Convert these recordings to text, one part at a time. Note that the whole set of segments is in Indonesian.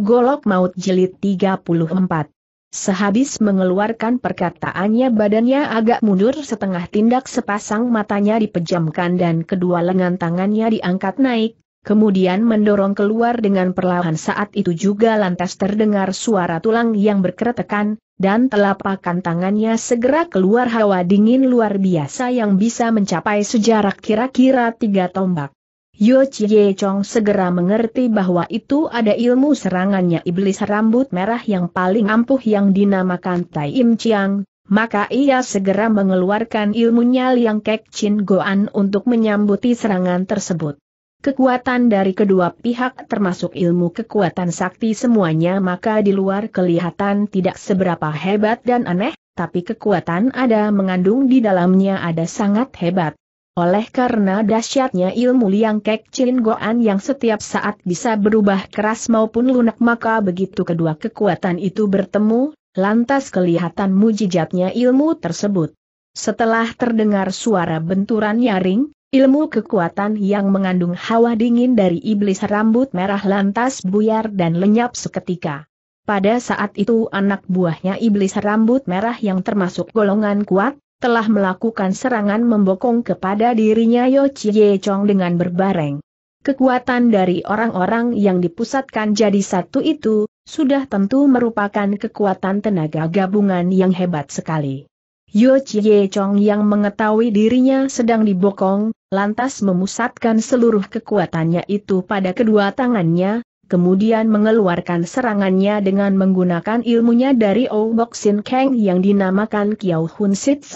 Golok Maut Jelit 34 Sehabis mengeluarkan perkataannya badannya agak mundur setengah tindak sepasang matanya dipejamkan dan kedua lengan tangannya diangkat naik, kemudian mendorong keluar dengan perlahan saat itu juga lantas terdengar suara tulang yang berkeretekan, dan telapakan tangannya segera keluar hawa dingin luar biasa yang bisa mencapai sejarak kira-kira tiga tombak. Yo Chie Chong segera mengerti bahwa itu ada ilmu serangannya iblis rambut merah yang paling ampuh yang dinamakan Tai Im Chiang, maka ia segera mengeluarkan ilmunya Liang Kek Chin Goan untuk menyambuti serangan tersebut. Kekuatan dari kedua pihak termasuk ilmu kekuatan sakti semuanya maka di luar kelihatan tidak seberapa hebat dan aneh, tapi kekuatan ada mengandung di dalamnya ada sangat hebat. Oleh karena dahsyatnya ilmu Liang Kek Chin Goan yang setiap saat bisa berubah keras maupun lunak maka begitu kedua kekuatan itu bertemu, lantas kelihatan mujijatnya ilmu tersebut. Setelah terdengar suara benturan nyaring, ilmu kekuatan yang mengandung hawa dingin dari iblis rambut merah lantas buyar dan lenyap seketika. Pada saat itu anak buahnya iblis rambut merah yang termasuk golongan kuat, telah melakukan serangan membokong kepada dirinya Yo Chie Chong dengan berbareng. Kekuatan dari orang-orang yang dipusatkan jadi satu itu, sudah tentu merupakan kekuatan tenaga gabungan yang hebat sekali. Yo Chie Chong yang mengetahui dirinya sedang dibokong, lantas memusatkan seluruh kekuatannya itu pada kedua tangannya, kemudian mengeluarkan serangannya dengan menggunakan ilmunya dari Ouboxin Kang yang dinamakan Kiao Hun Sit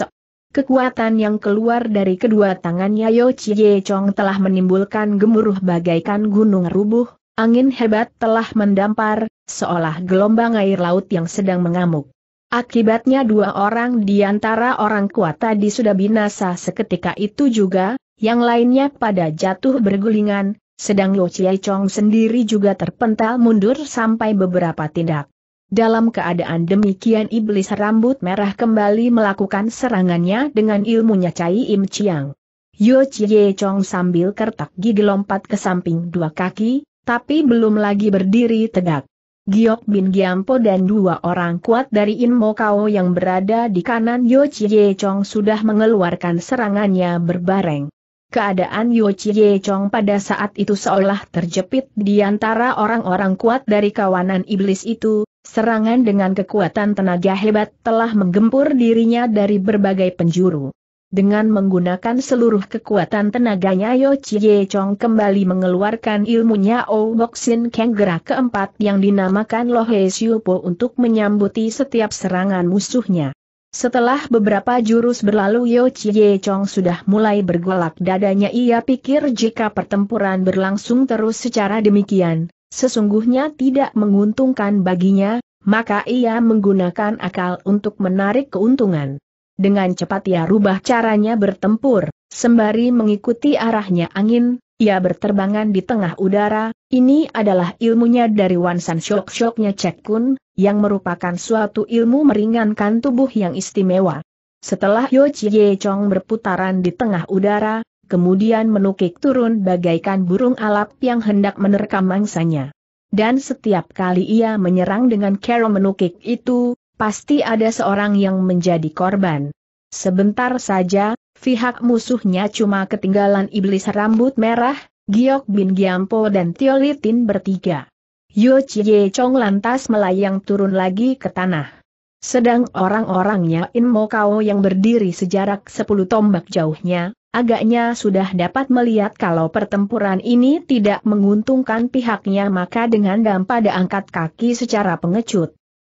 Kekuatan yang keluar dari kedua tangannya Yo Chie Chong telah menimbulkan gemuruh bagaikan gunung rubuh, angin hebat telah mendampar, seolah gelombang air laut yang sedang mengamuk. Akibatnya dua orang di antara orang kuat tadi sudah binasa seketika itu juga, yang lainnya pada jatuh bergulingan, sedang Lo Chie Chong sendiri juga terpental mundur sampai beberapa tindak. Dalam keadaan demikian iblis rambut merah kembali melakukan serangannya dengan ilmunya Cai Im Chiang. Yo Chie Chong sambil kertak gigi lompat ke samping dua kaki, tapi belum lagi berdiri tegak. Giok Bin Giampo dan dua orang kuat dari Mo Kao yang berada di kanan Yo Chie Chong sudah mengeluarkan serangannya berbareng. Keadaan Yo Chie Chong pada saat itu seolah terjepit di antara orang-orang kuat dari kawanan iblis itu, serangan dengan kekuatan tenaga hebat telah menggempur dirinya dari berbagai penjuru. Dengan menggunakan seluruh kekuatan tenaganya Yo Chie Chong kembali mengeluarkan ilmunya O oh Boxin Keng gerak keempat yang dinamakan Lohe Po untuk menyambuti setiap serangan musuhnya. Setelah beberapa jurus berlalu Yo Chie Chong sudah mulai bergolak dadanya ia pikir jika pertempuran berlangsung terus secara demikian, sesungguhnya tidak menguntungkan baginya, maka ia menggunakan akal untuk menarik keuntungan. Dengan cepat ia rubah caranya bertempur, sembari mengikuti arahnya angin, ia berterbangan di tengah udara, ini adalah ilmunya dari Wansan Shok-Shoknya Cek Kun, yang merupakan suatu ilmu meringankan tubuh yang istimewa. Setelah Yo Chie Chong berputaran di tengah udara, kemudian menukik turun bagaikan burung alap yang hendak menerkam mangsanya. Dan setiap kali ia menyerang dengan kero menukik itu, pasti ada seorang yang menjadi korban. Sebentar saja, Pihak musuhnya cuma ketinggalan iblis rambut merah, Giok Bin Giampo dan Tio bertiga. Yo Chie Chong lantas melayang turun lagi ke tanah. Sedang orang-orangnya In Mo Kao yang berdiri sejarak 10 tombak jauhnya, agaknya sudah dapat melihat kalau pertempuran ini tidak menguntungkan pihaknya maka dengan dampa angkat kaki secara pengecut.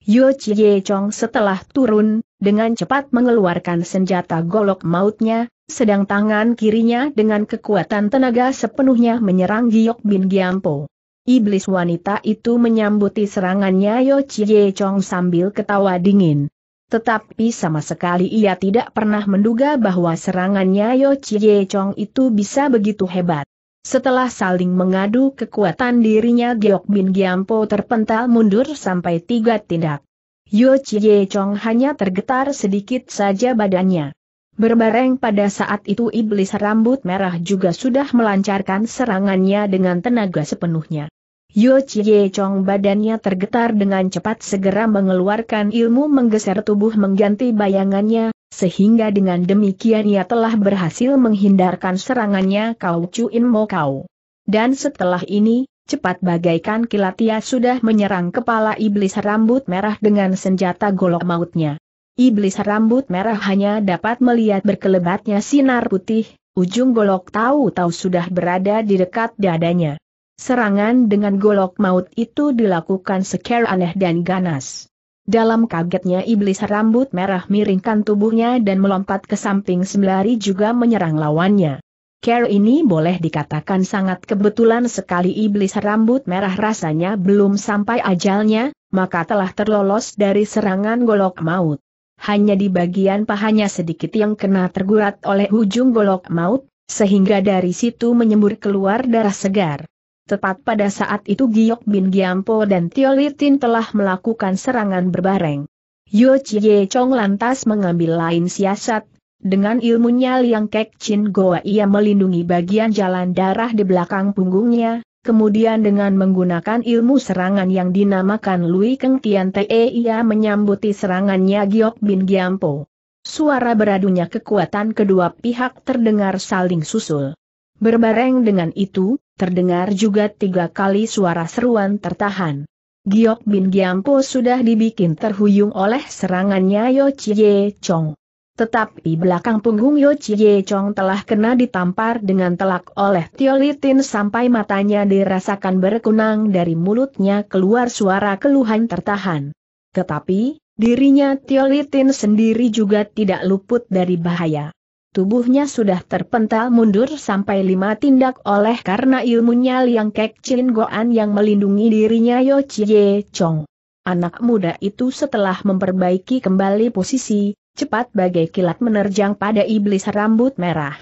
Yo Chie Chong setelah turun, dengan cepat mengeluarkan senjata golok mautnya, sedang tangan kirinya dengan kekuatan tenaga sepenuhnya menyerang Giok Bin Giampo. Iblis wanita itu menyambuti serangannya Yo Chie Chong sambil ketawa dingin. Tetapi sama sekali ia tidak pernah menduga bahwa serangannya Yo Chie Chong itu bisa begitu hebat. Setelah saling mengadu kekuatan dirinya Giok Bin Giampo terpental mundur sampai tiga tindak. Yo Chie Chong hanya tergetar sedikit saja badannya. Berbareng pada saat itu iblis rambut merah juga sudah melancarkan serangannya dengan tenaga sepenuhnya. Yo Chie Chong badannya tergetar dengan cepat segera mengeluarkan ilmu menggeser tubuh mengganti bayangannya, sehingga dengan demikian ia telah berhasil menghindarkan serangannya Kau Cuin Mo Kau. Dan setelah ini, cepat bagaikan kilat ia sudah menyerang kepala iblis rambut merah dengan senjata golok mautnya. Iblis rambut merah hanya dapat melihat berkelebatnya sinar putih, ujung golok tahu-tahu sudah berada di dekat dadanya. Serangan dengan golok maut itu dilakukan secara aneh dan ganas. Dalam kagetnya iblis rambut merah miringkan tubuhnya dan melompat ke samping sembari juga menyerang lawannya. Care ini boleh dikatakan sangat kebetulan sekali iblis rambut merah rasanya belum sampai ajalnya, maka telah terlolos dari serangan golok maut. Hanya di bagian pahanya sedikit yang kena tergurat oleh ujung golok maut, sehingga dari situ menyembur keluar darah segar. Tepat pada saat itu Giok Bin Giampo dan Tio Litin telah melakukan serangan berbareng. Yo Chie Chong lantas mengambil lain siasat, dengan ilmunya Liang Kek Chin Goa ia melindungi bagian jalan darah di belakang punggungnya, kemudian dengan menggunakan ilmu serangan yang dinamakan Lui Keng Tian Te ia menyambuti serangannya Giok Bin Giampo. Suara beradunya kekuatan kedua pihak terdengar saling susul. Berbareng dengan itu, Terdengar juga tiga kali suara seruan tertahan. Giok Bin Giampo sudah dibikin terhuyung oleh serangannya Yo Chie Chong. Tetapi belakang punggung Yo Chie Chong telah kena ditampar dengan telak oleh Tio Litin sampai matanya dirasakan berkunang dari mulutnya keluar suara keluhan tertahan. Tetapi, dirinya Tio Litin sendiri juga tidak luput dari bahaya. Tubuhnya sudah terpental mundur sampai lima tindak oleh karena ilmunya Liang Kek Chin Goan yang melindungi dirinya Yo Chie Chong. Anak muda itu setelah memperbaiki kembali posisi, cepat bagai kilat menerjang pada iblis rambut merah.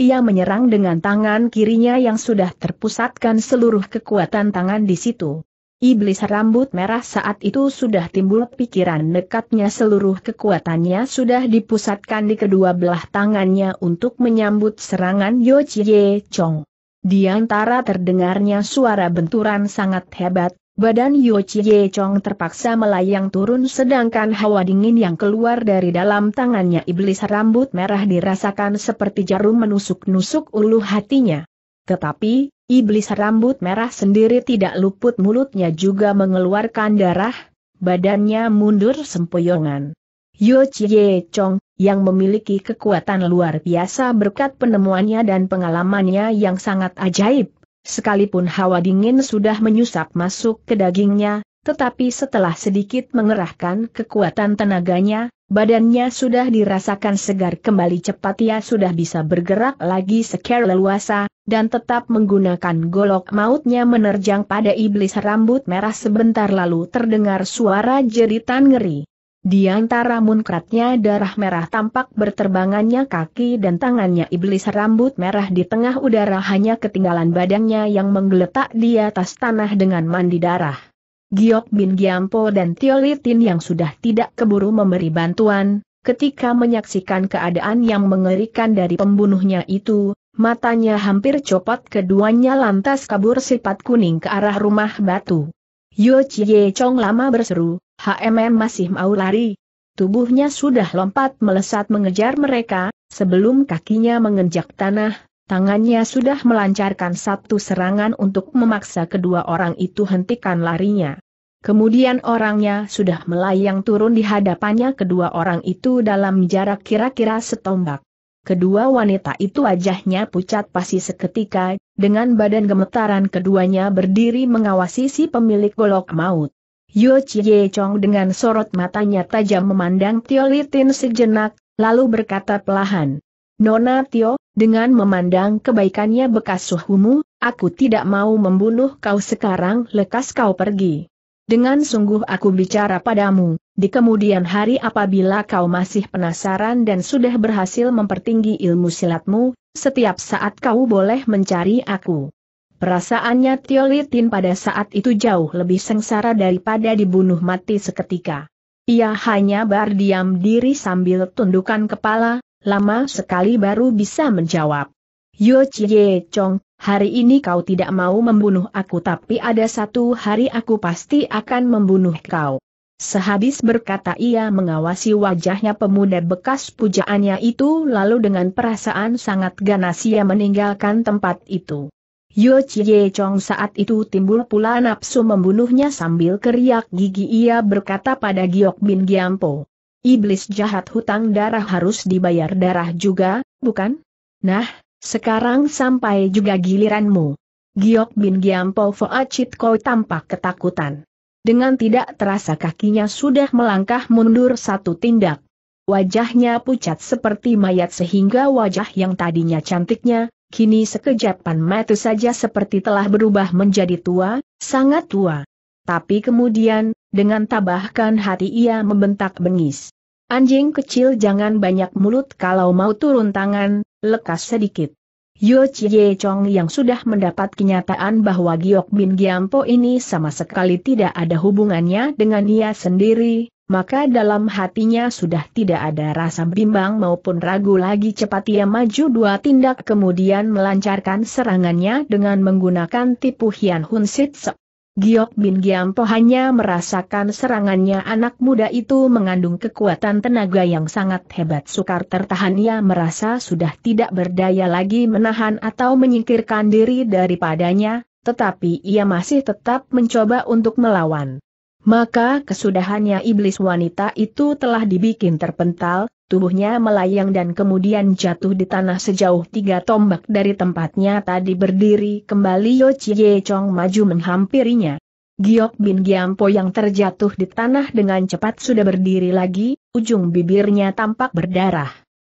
Ia menyerang dengan tangan kirinya yang sudah terpusatkan seluruh kekuatan tangan di situ. Iblis rambut merah saat itu sudah timbul pikiran nekatnya seluruh kekuatannya sudah dipusatkan di kedua belah tangannya untuk menyambut serangan Yo Chie Chong. Di antara terdengarnya suara benturan sangat hebat, badan Yo Chie Chong terpaksa melayang turun sedangkan hawa dingin yang keluar dari dalam tangannya iblis rambut merah dirasakan seperti jarum menusuk-nusuk ulu hatinya. Tetapi, iblis rambut merah sendiri tidak luput mulutnya juga mengeluarkan darah, badannya mundur sempoyongan. Yo Chie Chong, yang memiliki kekuatan luar biasa berkat penemuannya dan pengalamannya yang sangat ajaib, sekalipun hawa dingin sudah menyusap masuk ke dagingnya, tetapi setelah sedikit mengerahkan kekuatan tenaganya, badannya sudah dirasakan segar kembali cepat ia sudah bisa bergerak lagi secara leluasa, dan tetap menggunakan golok mautnya menerjang pada iblis rambut merah sebentar lalu terdengar suara jeritan ngeri. Di antara munkratnya darah merah tampak berterbangannya kaki dan tangannya iblis rambut merah di tengah udara hanya ketinggalan badannya yang menggeletak di atas tanah dengan mandi darah. Giok Bin Giampo dan Tiolitin yang sudah tidak keburu memberi bantuan, ketika menyaksikan keadaan yang mengerikan dari pembunuhnya itu, matanya hampir copot keduanya lantas kabur sifat kuning ke arah rumah batu. Yo Chie Chong lama berseru, HMM masih mau lari. Tubuhnya sudah lompat melesat mengejar mereka, sebelum kakinya mengenjak tanah, tangannya sudah melancarkan satu serangan untuk memaksa kedua orang itu hentikan larinya. Kemudian orangnya sudah melayang turun di hadapannya kedua orang itu dalam jarak kira-kira setombak. Kedua wanita itu wajahnya pucat pasi seketika, dengan badan gemetaran keduanya berdiri mengawasi si pemilik golok maut. Yo Chie Chong dengan sorot matanya tajam memandang Tio Litin sejenak, lalu berkata pelahan. Nona Tio, dengan memandang kebaikannya bekas suhumu, aku tidak mau membunuh kau sekarang lekas kau pergi. Dengan sungguh aku bicara padamu, di kemudian hari apabila kau masih penasaran dan sudah berhasil mempertinggi ilmu silatmu, setiap saat kau boleh mencari aku. Perasaannya Tiolitin pada saat itu jauh lebih sengsara daripada dibunuh mati seketika. Ia hanya berdiam diri sambil tundukan kepala, lama sekali baru bisa menjawab. Yo Chie Chong, hari ini kau tidak mau membunuh aku tapi ada satu hari aku pasti akan membunuh kau. Sehabis berkata ia mengawasi wajahnya pemuda bekas pujaannya itu lalu dengan perasaan sangat ganas ia meninggalkan tempat itu. Yo Chie Chong saat itu timbul pula nafsu membunuhnya sambil keriak gigi ia berkata pada Giok Bin Giampo. Iblis jahat hutang darah harus dibayar darah juga, bukan? Nah, sekarang sampai juga giliranmu. Giok Bin Giampo Foacit Koi tampak ketakutan. Dengan tidak terasa kakinya sudah melangkah mundur satu tindak. Wajahnya pucat seperti mayat sehingga wajah yang tadinya cantiknya, kini sekejapan mata saja seperti telah berubah menjadi tua, sangat tua. Tapi kemudian, dengan tabahkan hati ia membentak bengis. Anjing kecil jangan banyak mulut kalau mau turun tangan, lekas sedikit. Yo Chie Chong yang sudah mendapat kenyataan bahwa Giok Bin Giampo ini sama sekali tidak ada hubungannya dengan ia sendiri, maka dalam hatinya sudah tidak ada rasa bimbang maupun ragu lagi cepat ia maju dua tindak kemudian melancarkan serangannya dengan menggunakan tipu Hian Hun Sit Giok Bin Giampo hanya merasakan serangannya anak muda itu mengandung kekuatan tenaga yang sangat hebat sukar tertahan ia merasa sudah tidak berdaya lagi menahan atau menyingkirkan diri daripadanya, tetapi ia masih tetap mencoba untuk melawan. Maka kesudahannya iblis wanita itu telah dibikin terpental, tubuhnya melayang dan kemudian jatuh di tanah sejauh tiga tombak dari tempatnya tadi berdiri kembali Yo Chie Chong maju menghampirinya. Giok Bin Giampo yang terjatuh di tanah dengan cepat sudah berdiri lagi, ujung bibirnya tampak berdarah.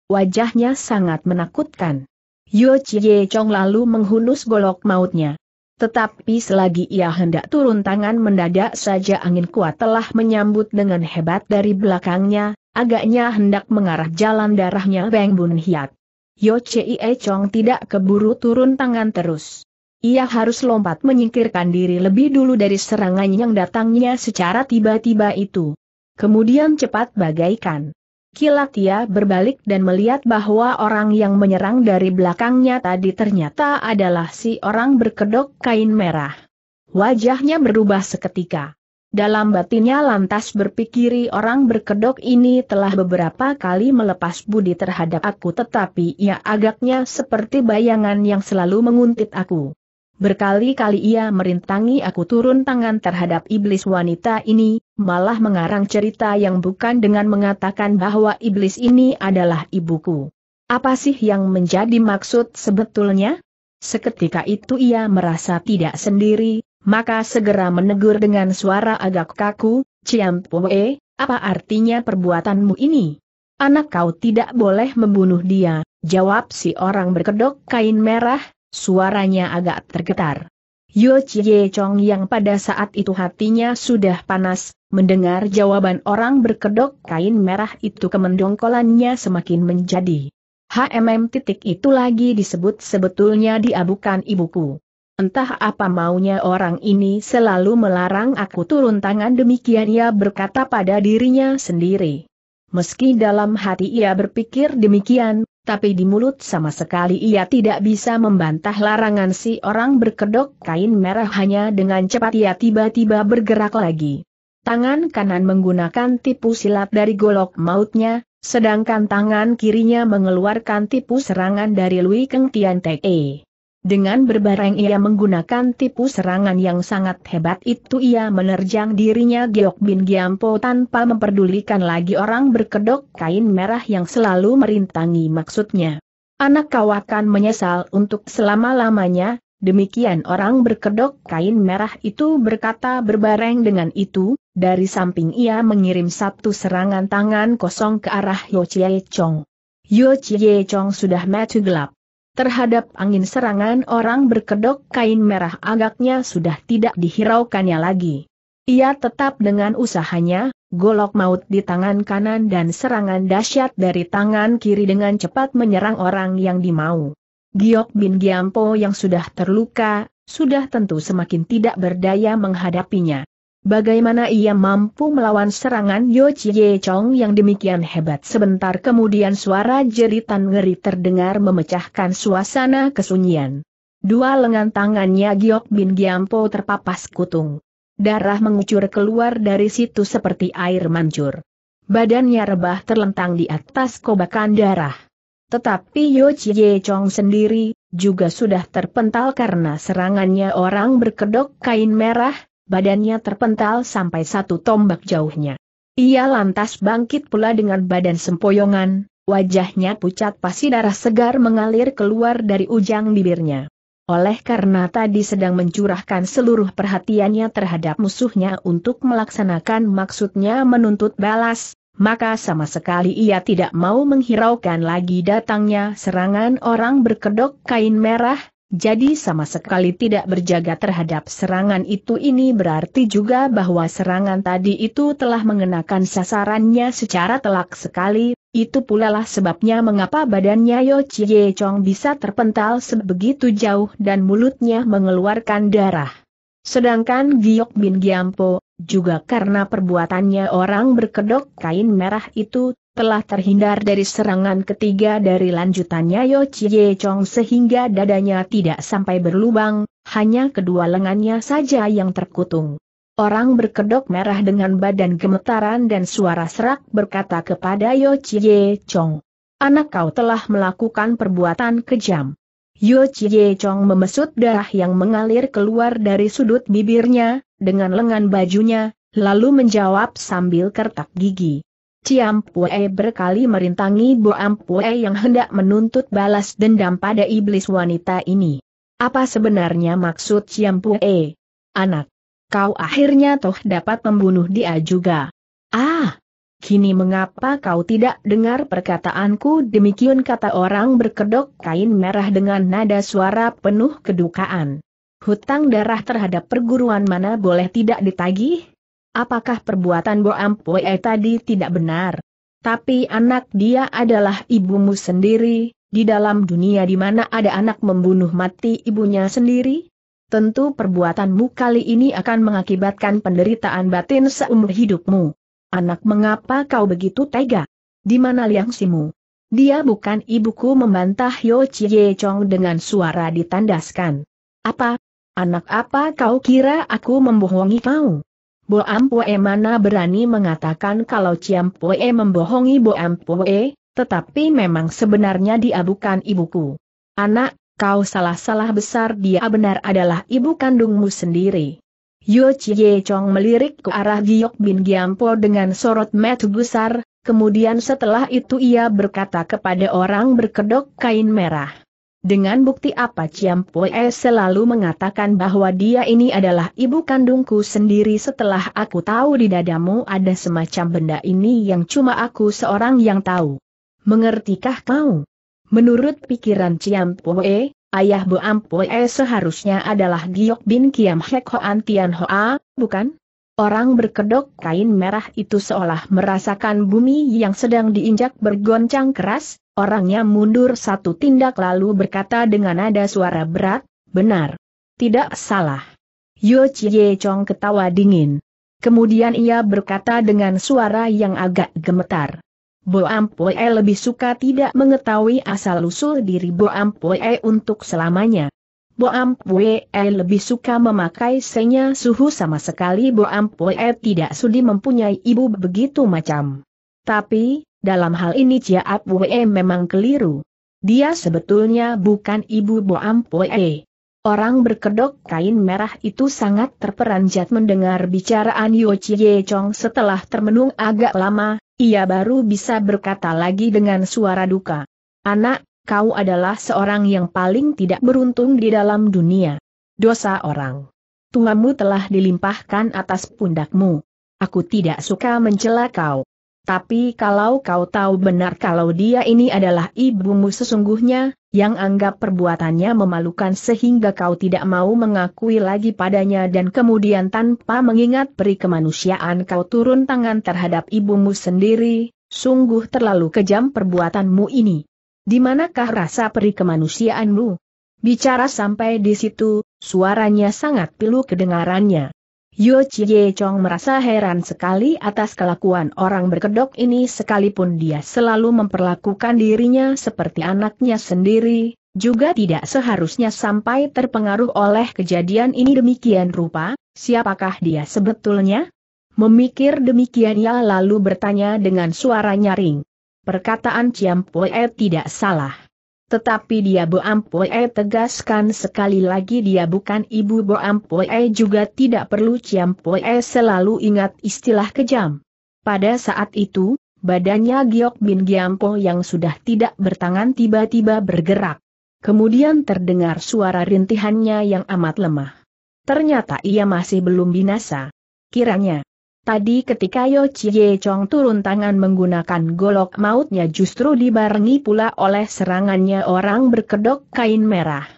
Wajahnya sangat menakutkan. Yo Chie Chong lalu menghunus golok mautnya. Tetapi selagi ia hendak turun tangan mendadak saja angin kuat telah menyambut dengan hebat dari belakangnya, Agaknya hendak mengarah jalan darahnya Beng Bun Hiat. Yo Chie e Chong tidak keburu turun tangan terus. Ia harus lompat menyingkirkan diri lebih dulu dari serangan yang datangnya secara tiba-tiba itu. Kemudian cepat bagaikan. Kilat ia berbalik dan melihat bahwa orang yang menyerang dari belakangnya tadi ternyata adalah si orang berkedok kain merah. Wajahnya berubah seketika. Dalam batinnya lantas berpikiri orang berkedok ini telah beberapa kali melepas budi terhadap aku tetapi ia agaknya seperti bayangan yang selalu menguntit aku. Berkali-kali ia merintangi aku turun tangan terhadap iblis wanita ini, malah mengarang cerita yang bukan dengan mengatakan bahwa iblis ini adalah ibuku. Apa sih yang menjadi maksud sebetulnya? Seketika itu ia merasa tidak sendiri, maka segera menegur dengan suara agak kaku, Ciam Pue, apa artinya perbuatanmu ini? Anak kau tidak boleh membunuh dia, jawab si orang berkedok kain merah, suaranya agak tergetar. Yo Chie Chong yang pada saat itu hatinya sudah panas, mendengar jawaban orang berkedok kain merah itu kemendongkolannya semakin menjadi. HMM titik itu lagi disebut sebetulnya diabukan ibuku. Entah apa maunya orang ini selalu melarang aku turun tangan demikian ia berkata pada dirinya sendiri. Meski dalam hati ia berpikir demikian, tapi di mulut sama sekali ia tidak bisa membantah larangan si orang berkedok kain merah hanya dengan cepat ia tiba-tiba bergerak lagi. Tangan kanan menggunakan tipu silat dari golok mautnya, sedangkan tangan kirinya mengeluarkan tipu serangan dari Lui Keng Tian Tek E. Dengan berbareng ia menggunakan tipu serangan yang sangat hebat itu ia menerjang dirinya Geok Bin Giampo tanpa memperdulikan lagi orang berkedok kain merah yang selalu merintangi maksudnya. Anak kau akan menyesal untuk selama-lamanya, demikian orang berkedok kain merah itu berkata berbareng dengan itu, dari samping ia mengirim satu serangan tangan kosong ke arah Yo Chie Chong. Yo Chie Chong sudah mati gelap. Terhadap angin serangan orang berkedok kain merah agaknya sudah tidak dihiraukannya lagi. Ia tetap dengan usahanya, golok maut di tangan kanan dan serangan dahsyat dari tangan kiri dengan cepat menyerang orang yang dimau. Giok Bin Giampo yang sudah terluka, sudah tentu semakin tidak berdaya menghadapinya. Bagaimana ia mampu melawan serangan Yo Chie Chong yang demikian hebat sebentar kemudian suara jeritan ngeri terdengar memecahkan suasana kesunyian. Dua lengan tangannya Giok Bin Giampo terpapas kutung. Darah mengucur keluar dari situ seperti air mancur. Badannya rebah terlentang di atas kobakan darah. Tetapi Yo Chie Chong sendiri, juga sudah terpental karena serangannya orang berkedok kain merah, badannya terpental sampai satu tombak jauhnya. Ia lantas bangkit pula dengan badan sempoyongan, wajahnya pucat pasi darah segar mengalir keluar dari ujang bibirnya. Oleh karena tadi sedang mencurahkan seluruh perhatiannya terhadap musuhnya untuk melaksanakan maksudnya menuntut balas, maka sama sekali ia tidak mau menghiraukan lagi datangnya serangan orang berkedok kain merah, jadi sama sekali tidak berjaga terhadap serangan itu ini berarti juga bahwa serangan tadi itu telah mengenakan sasarannya secara telak sekali, itu pula lah sebabnya mengapa badannya Yo Chie Chong bisa terpental sebegitu jauh dan mulutnya mengeluarkan darah. Sedangkan Giok Bin Giampo, juga karena perbuatannya orang berkedok kain merah itu, telah terhindar dari serangan ketiga dari lanjutannya Yo Chie Chong sehingga dadanya tidak sampai berlubang, hanya kedua lengannya saja yang terkutung. Orang berkedok merah dengan badan gemetaran dan suara serak berkata kepada Yo Chie Chong. Anak kau telah melakukan perbuatan kejam. Yo Chie Chong memesut darah yang mengalir keluar dari sudut bibirnya, dengan lengan bajunya, lalu menjawab sambil kertak gigi. Ciam Pue berkali merintangi Boampu Pue yang hendak menuntut balas dendam pada iblis wanita ini. Apa sebenarnya maksud Ciam Pue? Anak, kau akhirnya toh dapat membunuh dia juga. Ah, kini mengapa kau tidak dengar perkataanku demikian kata orang berkedok kain merah dengan nada suara penuh kedukaan. Hutang darah terhadap perguruan mana boleh tidak ditagih? Apakah perbuatan Boam Pue tadi tidak benar? Tapi anak dia adalah ibumu sendiri, di dalam dunia di mana ada anak membunuh mati ibunya sendiri? Tentu perbuatanmu kali ini akan mengakibatkan penderitaan batin seumur hidupmu. Anak mengapa kau begitu tega? Di mana liang simu? Dia bukan ibuku membantah Yo Chie Chong dengan suara ditandaskan. Apa? Anak apa kau kira aku membohongi kau? Bo Boampue mana berani mengatakan kalau Poe membohongi Bo Boampue, tetapi memang sebenarnya dia bukan ibuku. Anak, kau salah-salah besar dia benar adalah ibu kandungmu sendiri. Yo Chie Chong melirik ke arah Giok Bin Giampo dengan sorot mata besar, kemudian setelah itu ia berkata kepada orang berkedok kain merah. Dengan bukti apa Ciam Pue selalu mengatakan bahwa dia ini adalah ibu kandungku sendiri setelah aku tahu di dadamu ada semacam benda ini yang cuma aku seorang yang tahu. Mengertikah kau? Menurut pikiran Ciam Pue, ayah Bu Ampue seharusnya adalah Giok Bin Kiam Hek Hoan Tian Hoa, bukan? Orang berkedok kain merah itu seolah merasakan bumi yang sedang diinjak bergoncang keras, orangnya mundur satu tindak lalu berkata dengan nada suara berat, benar. Tidak salah. Yo Chie Chong ketawa dingin. Kemudian ia berkata dengan suara yang agak gemetar. Bo Ampue lebih suka tidak mengetahui asal-usul diri Bo Ampue untuk selamanya. Boam Pue eh, lebih suka memakai senya suhu sama sekali Boam Pue eh, tidak sudi mempunyai ibu begitu macam. Tapi, dalam hal ini Chia Pue eh, memang keliru. Dia sebetulnya bukan ibu Boam Pue. Orang berkedok kain merah itu sangat terperanjat mendengar bicaraan Yo Chie Chong setelah termenung agak lama, ia baru bisa berkata lagi dengan suara duka. Anak, kau adalah seorang yang paling tidak beruntung di dalam dunia. Dosa orang. Tuamu telah dilimpahkan atas pundakmu. Aku tidak suka mencela kau. Tapi kalau kau tahu benar kalau dia ini adalah ibumu sesungguhnya, yang anggap perbuatannya memalukan sehingga kau tidak mau mengakui lagi padanya dan kemudian tanpa mengingat peri kemanusiaan kau turun tangan terhadap ibumu sendiri, sungguh terlalu kejam perbuatanmu ini. Di manakah rasa peri kemanusiaanmu? Bicara sampai di situ, suaranya sangat pilu kedengarannya. Yo Chie Chong merasa heran sekali atas kelakuan orang berkedok ini sekalipun dia selalu memperlakukan dirinya seperti anaknya sendiri, juga tidak seharusnya sampai terpengaruh oleh kejadian ini demikian rupa, siapakah dia sebetulnya? Memikir demikian ia lalu bertanya dengan suara nyaring. Perkataan Ciam Pue tidak salah. Tetapi dia Boam Pue tegaskan sekali lagi dia bukan ibu Boam Pue juga tidak perlu Ciam Pue selalu ingat istilah kejam. Pada saat itu, badannya Giok Bin Giampo yang sudah tidak bertangan tiba-tiba bergerak. Kemudian terdengar suara rintihannya yang amat lemah. Ternyata ia masih belum binasa. Kiranya, Tadi ketika Yo Chie Chong turun tangan menggunakan golok mautnya justru dibarengi pula oleh serangannya orang berkedok kain merah.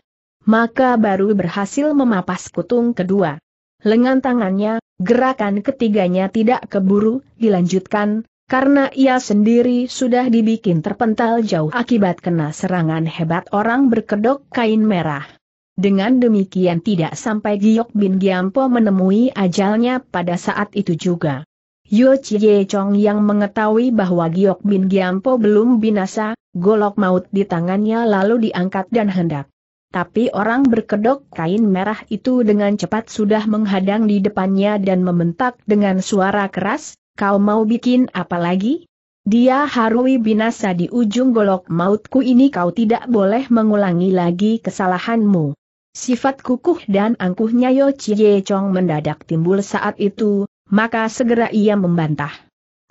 Maka baru berhasil memapas kutung kedua. Lengan tangannya, gerakan ketiganya tidak keburu, dilanjutkan, karena ia sendiri sudah dibikin terpental jauh akibat kena serangan hebat orang berkedok kain merah. Dengan demikian tidak sampai Giok Bin Giampo menemui ajalnya pada saat itu juga. Yo Chie Chong yang mengetahui bahwa Giok Bin Giampo belum binasa, golok maut di tangannya lalu diangkat dan hendak. Tapi orang berkedok kain merah itu dengan cepat sudah menghadang di depannya dan membentak dengan suara keras, kau mau bikin apa lagi? Dia harui binasa di ujung golok mautku ini kau tidak boleh mengulangi lagi kesalahanmu. Sifat kukuh dan angkuhnya Yo Chie Chong mendadak timbul saat itu, maka segera ia membantah.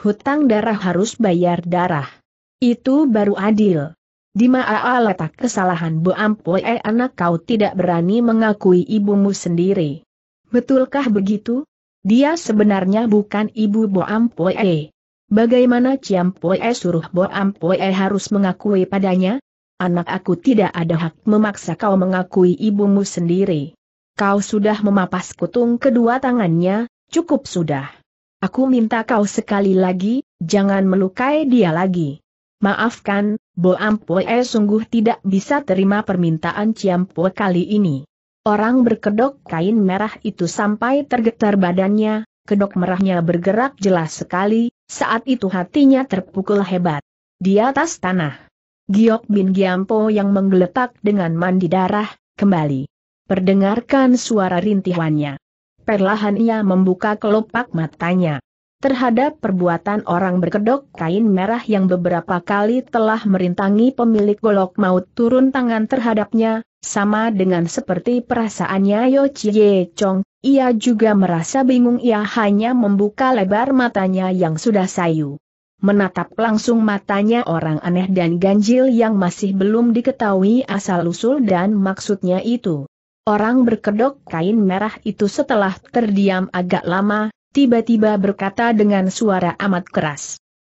Hutang darah harus bayar darah. Itu baru adil. Di Maa letak kesalahan Bu eh anak kau tidak berani mengakui ibumu sendiri. Betulkah begitu? Dia sebenarnya bukan ibu Bo Ampue. Eh. Bagaimana Ciampoe eh, suruh Bo Ampue eh, harus mengakui padanya? anak aku tidak ada hak memaksa kau mengakui ibumu sendiri. Kau sudah memapas kutung kedua tangannya, cukup sudah. Aku minta kau sekali lagi, jangan melukai dia lagi. Maafkan, Bo Ampoe eh, sungguh tidak bisa terima permintaan Ciampoe kali ini. Orang berkedok kain merah itu sampai tergetar badannya, kedok merahnya bergerak jelas sekali, saat itu hatinya terpukul hebat. Di atas tanah. Giok Bin Giampo yang menggeletak dengan mandi darah, kembali. Perdengarkan suara rintihannya. Perlahan ia membuka kelopak matanya. Terhadap perbuatan orang berkedok kain merah yang beberapa kali telah merintangi pemilik golok maut turun tangan terhadapnya, sama dengan seperti perasaannya Yo Chie Chong, ia juga merasa bingung ia hanya membuka lebar matanya yang sudah sayu menatap langsung matanya orang aneh dan ganjil yang masih belum diketahui asal-usul dan maksudnya itu. Orang berkedok kain merah itu setelah terdiam agak lama, tiba-tiba berkata dengan suara amat keras.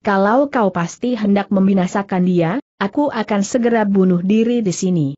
Kalau kau pasti hendak membinasakan dia, aku akan segera bunuh diri di sini.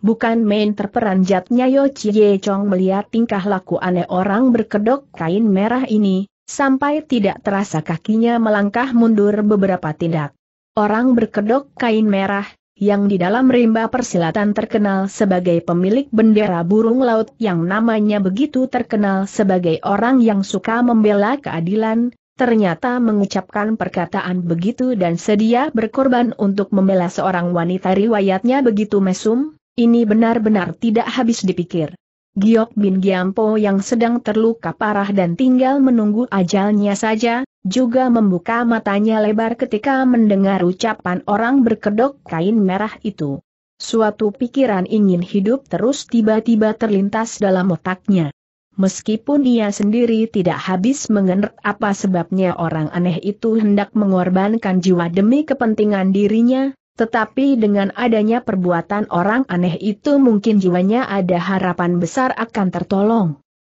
Bukan main terperanjatnya Yo Chie Chong melihat tingkah laku aneh orang berkedok kain merah ini, sampai tidak terasa kakinya melangkah mundur beberapa tindak. Orang berkedok kain merah, yang di dalam rimba persilatan terkenal sebagai pemilik bendera burung laut yang namanya begitu terkenal sebagai orang yang suka membela keadilan, ternyata mengucapkan perkataan begitu dan sedia berkorban untuk membela seorang wanita riwayatnya begitu mesum, ini benar-benar tidak habis dipikir. Giok Bin Giampo yang sedang terluka parah dan tinggal menunggu ajalnya saja, juga membuka matanya lebar ketika mendengar ucapan orang berkedok kain merah itu. Suatu pikiran ingin hidup terus tiba-tiba terlintas dalam otaknya. Meskipun ia sendiri tidak habis mengenert apa sebabnya orang aneh itu hendak mengorbankan jiwa demi kepentingan dirinya, tetapi dengan adanya perbuatan orang aneh itu mungkin jiwanya ada harapan besar akan tertolong.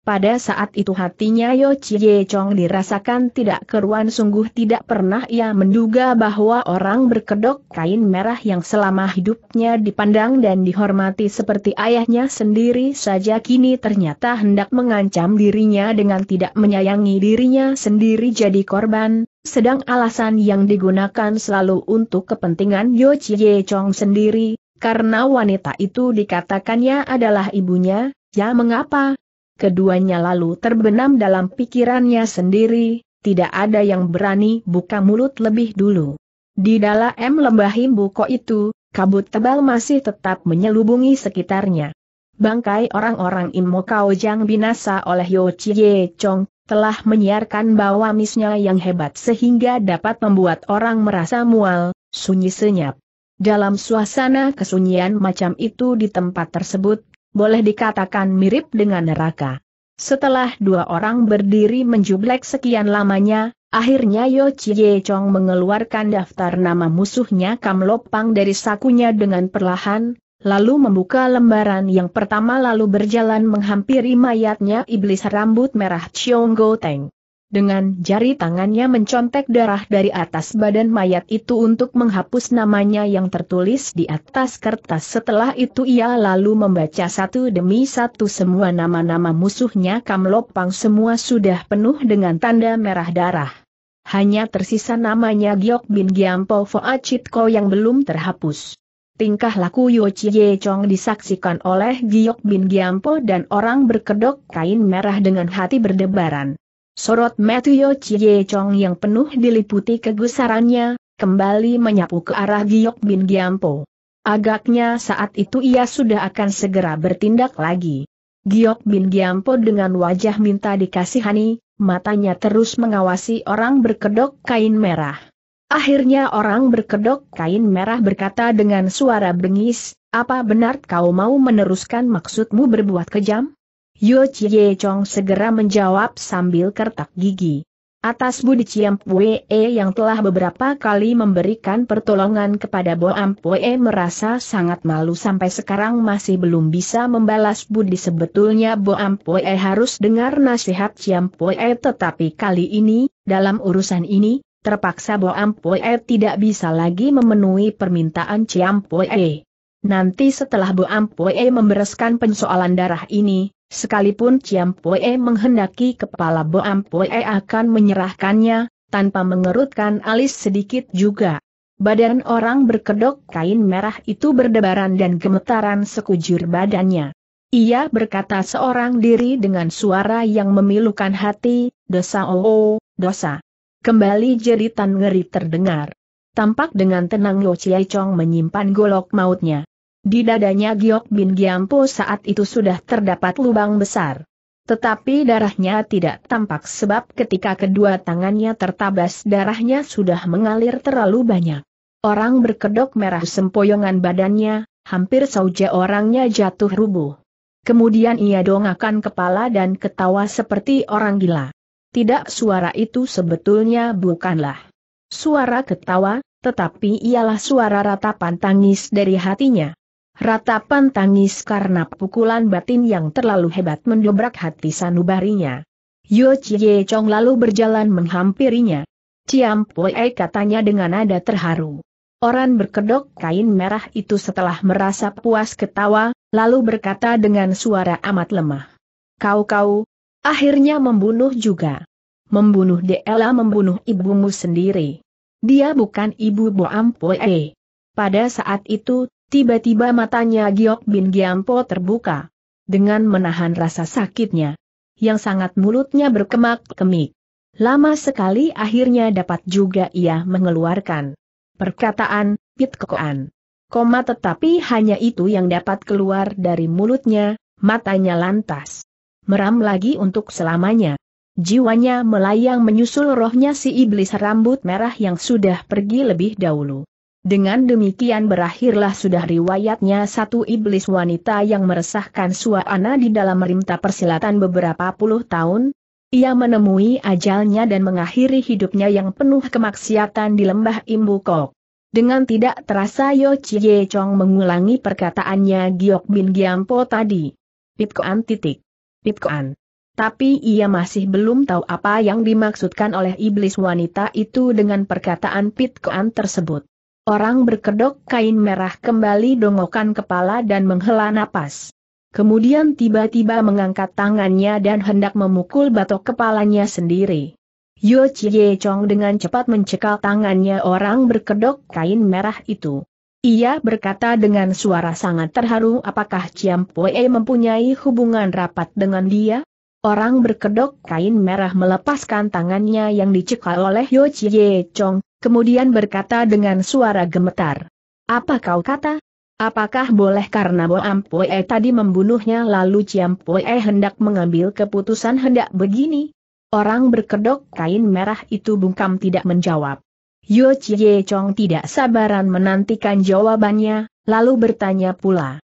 Pada saat itu hatinya Yo Chie Chong dirasakan tidak keruan sungguh tidak pernah ia menduga bahwa orang berkedok kain merah yang selama hidupnya dipandang dan dihormati seperti ayahnya sendiri saja kini ternyata hendak mengancam dirinya dengan tidak menyayangi dirinya sendiri jadi korban, sedang alasan yang digunakan selalu untuk kepentingan Yo Chie Chong sendiri, karena wanita itu dikatakannya adalah ibunya, ya mengapa? Keduanya lalu terbenam dalam pikirannya sendiri, tidak ada yang berani buka mulut lebih dulu. Di dalam lembah Himbuko itu, kabut tebal masih tetap menyelubungi sekitarnya. Bangkai orang-orang Imokao yang binasa oleh Yo Chie Chong, telah menyiarkan bahwa misnya yang hebat sehingga dapat membuat orang merasa mual, sunyi senyap. Dalam suasana kesunyian macam itu di tempat tersebut, boleh dikatakan mirip dengan neraka. Setelah dua orang berdiri menjublek sekian lamanya, akhirnya Yo Chie Chong mengeluarkan daftar nama musuhnya Kam Lopang dari sakunya dengan perlahan, lalu membuka lembaran yang pertama lalu berjalan menghampiri mayatnya iblis rambut merah Chiong Go Teng dengan jari tangannya mencontek darah dari atas badan mayat itu untuk menghapus namanya yang tertulis di atas kertas. Setelah itu ia lalu membaca satu demi satu semua nama-nama musuhnya Kamlopang semua sudah penuh dengan tanda merah darah. Hanya tersisa namanya Giok Bin Giampo Foachitko yang belum terhapus. Tingkah laku Yo Chie Chong disaksikan oleh Giok Bin Giampo dan orang berkedok kain merah dengan hati berdebaran. Sorot Matthew Chie Chong yang penuh diliputi kegusarannya, kembali menyapu ke arah Giok Bin Giampo. Agaknya saat itu ia sudah akan segera bertindak lagi. Giok Bin Giampo dengan wajah minta dikasihani, matanya terus mengawasi orang berkedok kain merah. Akhirnya orang berkedok kain merah berkata dengan suara bengis, apa benar kau mau meneruskan maksudmu berbuat kejam? Yo Chie Chong segera menjawab sambil kertak gigi. Atas budi Ciam Pue yang telah beberapa kali memberikan pertolongan kepada Boam Pue merasa sangat malu sampai sekarang masih belum bisa membalas budi sebetulnya Boam Pue harus dengar nasihat Ciam Pue tetapi kali ini, dalam urusan ini, terpaksa Boam Pue tidak bisa lagi memenuhi permintaan Ciam Pue. Nanti setelah Boam Pue membereskan pensoalan darah ini, Sekalipun Ciam Poe menghendaki kepala Boam Poe akan menyerahkannya, tanpa mengerutkan alis sedikit juga. Badan orang berkedok kain merah itu berdebaran dan gemetaran sekujur badannya. Ia berkata seorang diri dengan suara yang memilukan hati, dosa oh, oh dosa. Kembali jeritan ngeri terdengar. Tampak dengan tenang Lo Chiai Chong menyimpan golok mautnya. Di dadanya Giok Bin Giampo saat itu sudah terdapat lubang besar. Tetapi darahnya tidak tampak sebab ketika kedua tangannya tertabas darahnya sudah mengalir terlalu banyak. Orang berkedok merah sempoyongan badannya, hampir saja orangnya jatuh rubuh. Kemudian ia dongakan kepala dan ketawa seperti orang gila. Tidak suara itu sebetulnya bukanlah suara ketawa, tetapi ialah suara ratapan tangis dari hatinya. Ratapan tangis karena pukulan batin yang terlalu hebat mendobrak hati sanubarinya. Yo Chie Chong lalu berjalan menghampirinya. Ciam Pue katanya dengan nada terharu. Orang berkedok kain merah itu setelah merasa puas ketawa, lalu berkata dengan suara amat lemah. Kau-kau, akhirnya membunuh juga. Membunuh Dela membunuh ibumu sendiri. Dia bukan ibu Boam Pue. Pada saat itu Tiba-tiba matanya Giok Bin Giampo terbuka. Dengan menahan rasa sakitnya. Yang sangat mulutnya berkemak-kemik. Lama sekali akhirnya dapat juga ia mengeluarkan perkataan kekoan. Koma tetapi hanya itu yang dapat keluar dari mulutnya, matanya lantas. Meram lagi untuk selamanya. Jiwanya melayang menyusul rohnya si iblis rambut merah yang sudah pergi lebih dahulu. Dengan demikian berakhirlah sudah riwayatnya satu iblis wanita yang meresahkan suana di dalam rimta persilatan beberapa puluh tahun. Ia menemui ajalnya dan mengakhiri hidupnya yang penuh kemaksiatan di lembah Imbukok. Dengan tidak terasa Yo Chie Chong mengulangi perkataannya Giok Bin Giampo tadi. Pitkoan titik. Pitkoan. Tapi ia masih belum tahu apa yang dimaksudkan oleh iblis wanita itu dengan perkataan Pitkoan tersebut. Orang berkedok kain merah kembali dongokan kepala dan menghela napas. Kemudian tiba-tiba mengangkat tangannya dan hendak memukul batok kepalanya sendiri. Yo Chie Chong dengan cepat mencekal tangannya orang berkedok kain merah itu. Ia berkata dengan suara sangat terharu apakah Chiam Pue mempunyai hubungan rapat dengan dia? Orang berkedok kain merah melepaskan tangannya yang dicekal oleh Yo Chie Chong, kemudian berkata dengan suara gemetar. Apa kau kata? Apakah boleh karena Boam Poe tadi membunuhnya lalu Ciam Poe hendak mengambil keputusan hendak begini? Orang berkedok kain merah itu bungkam tidak menjawab. Yo Chie Chong tidak sabaran menantikan jawabannya, lalu bertanya pula.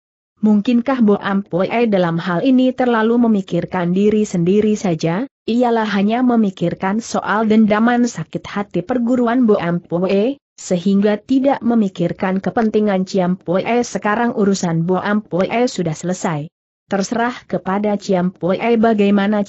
Mungkinkah Boam Poe dalam hal ini terlalu memikirkan diri sendiri saja? ialah hanya memikirkan soal dendaman sakit hati perguruan Ampoe, sehingga tidak memikirkan kepentingan Ciampue sekarang urusan Ampoe sudah selesai. Terserah kepada Ciampue bagaimana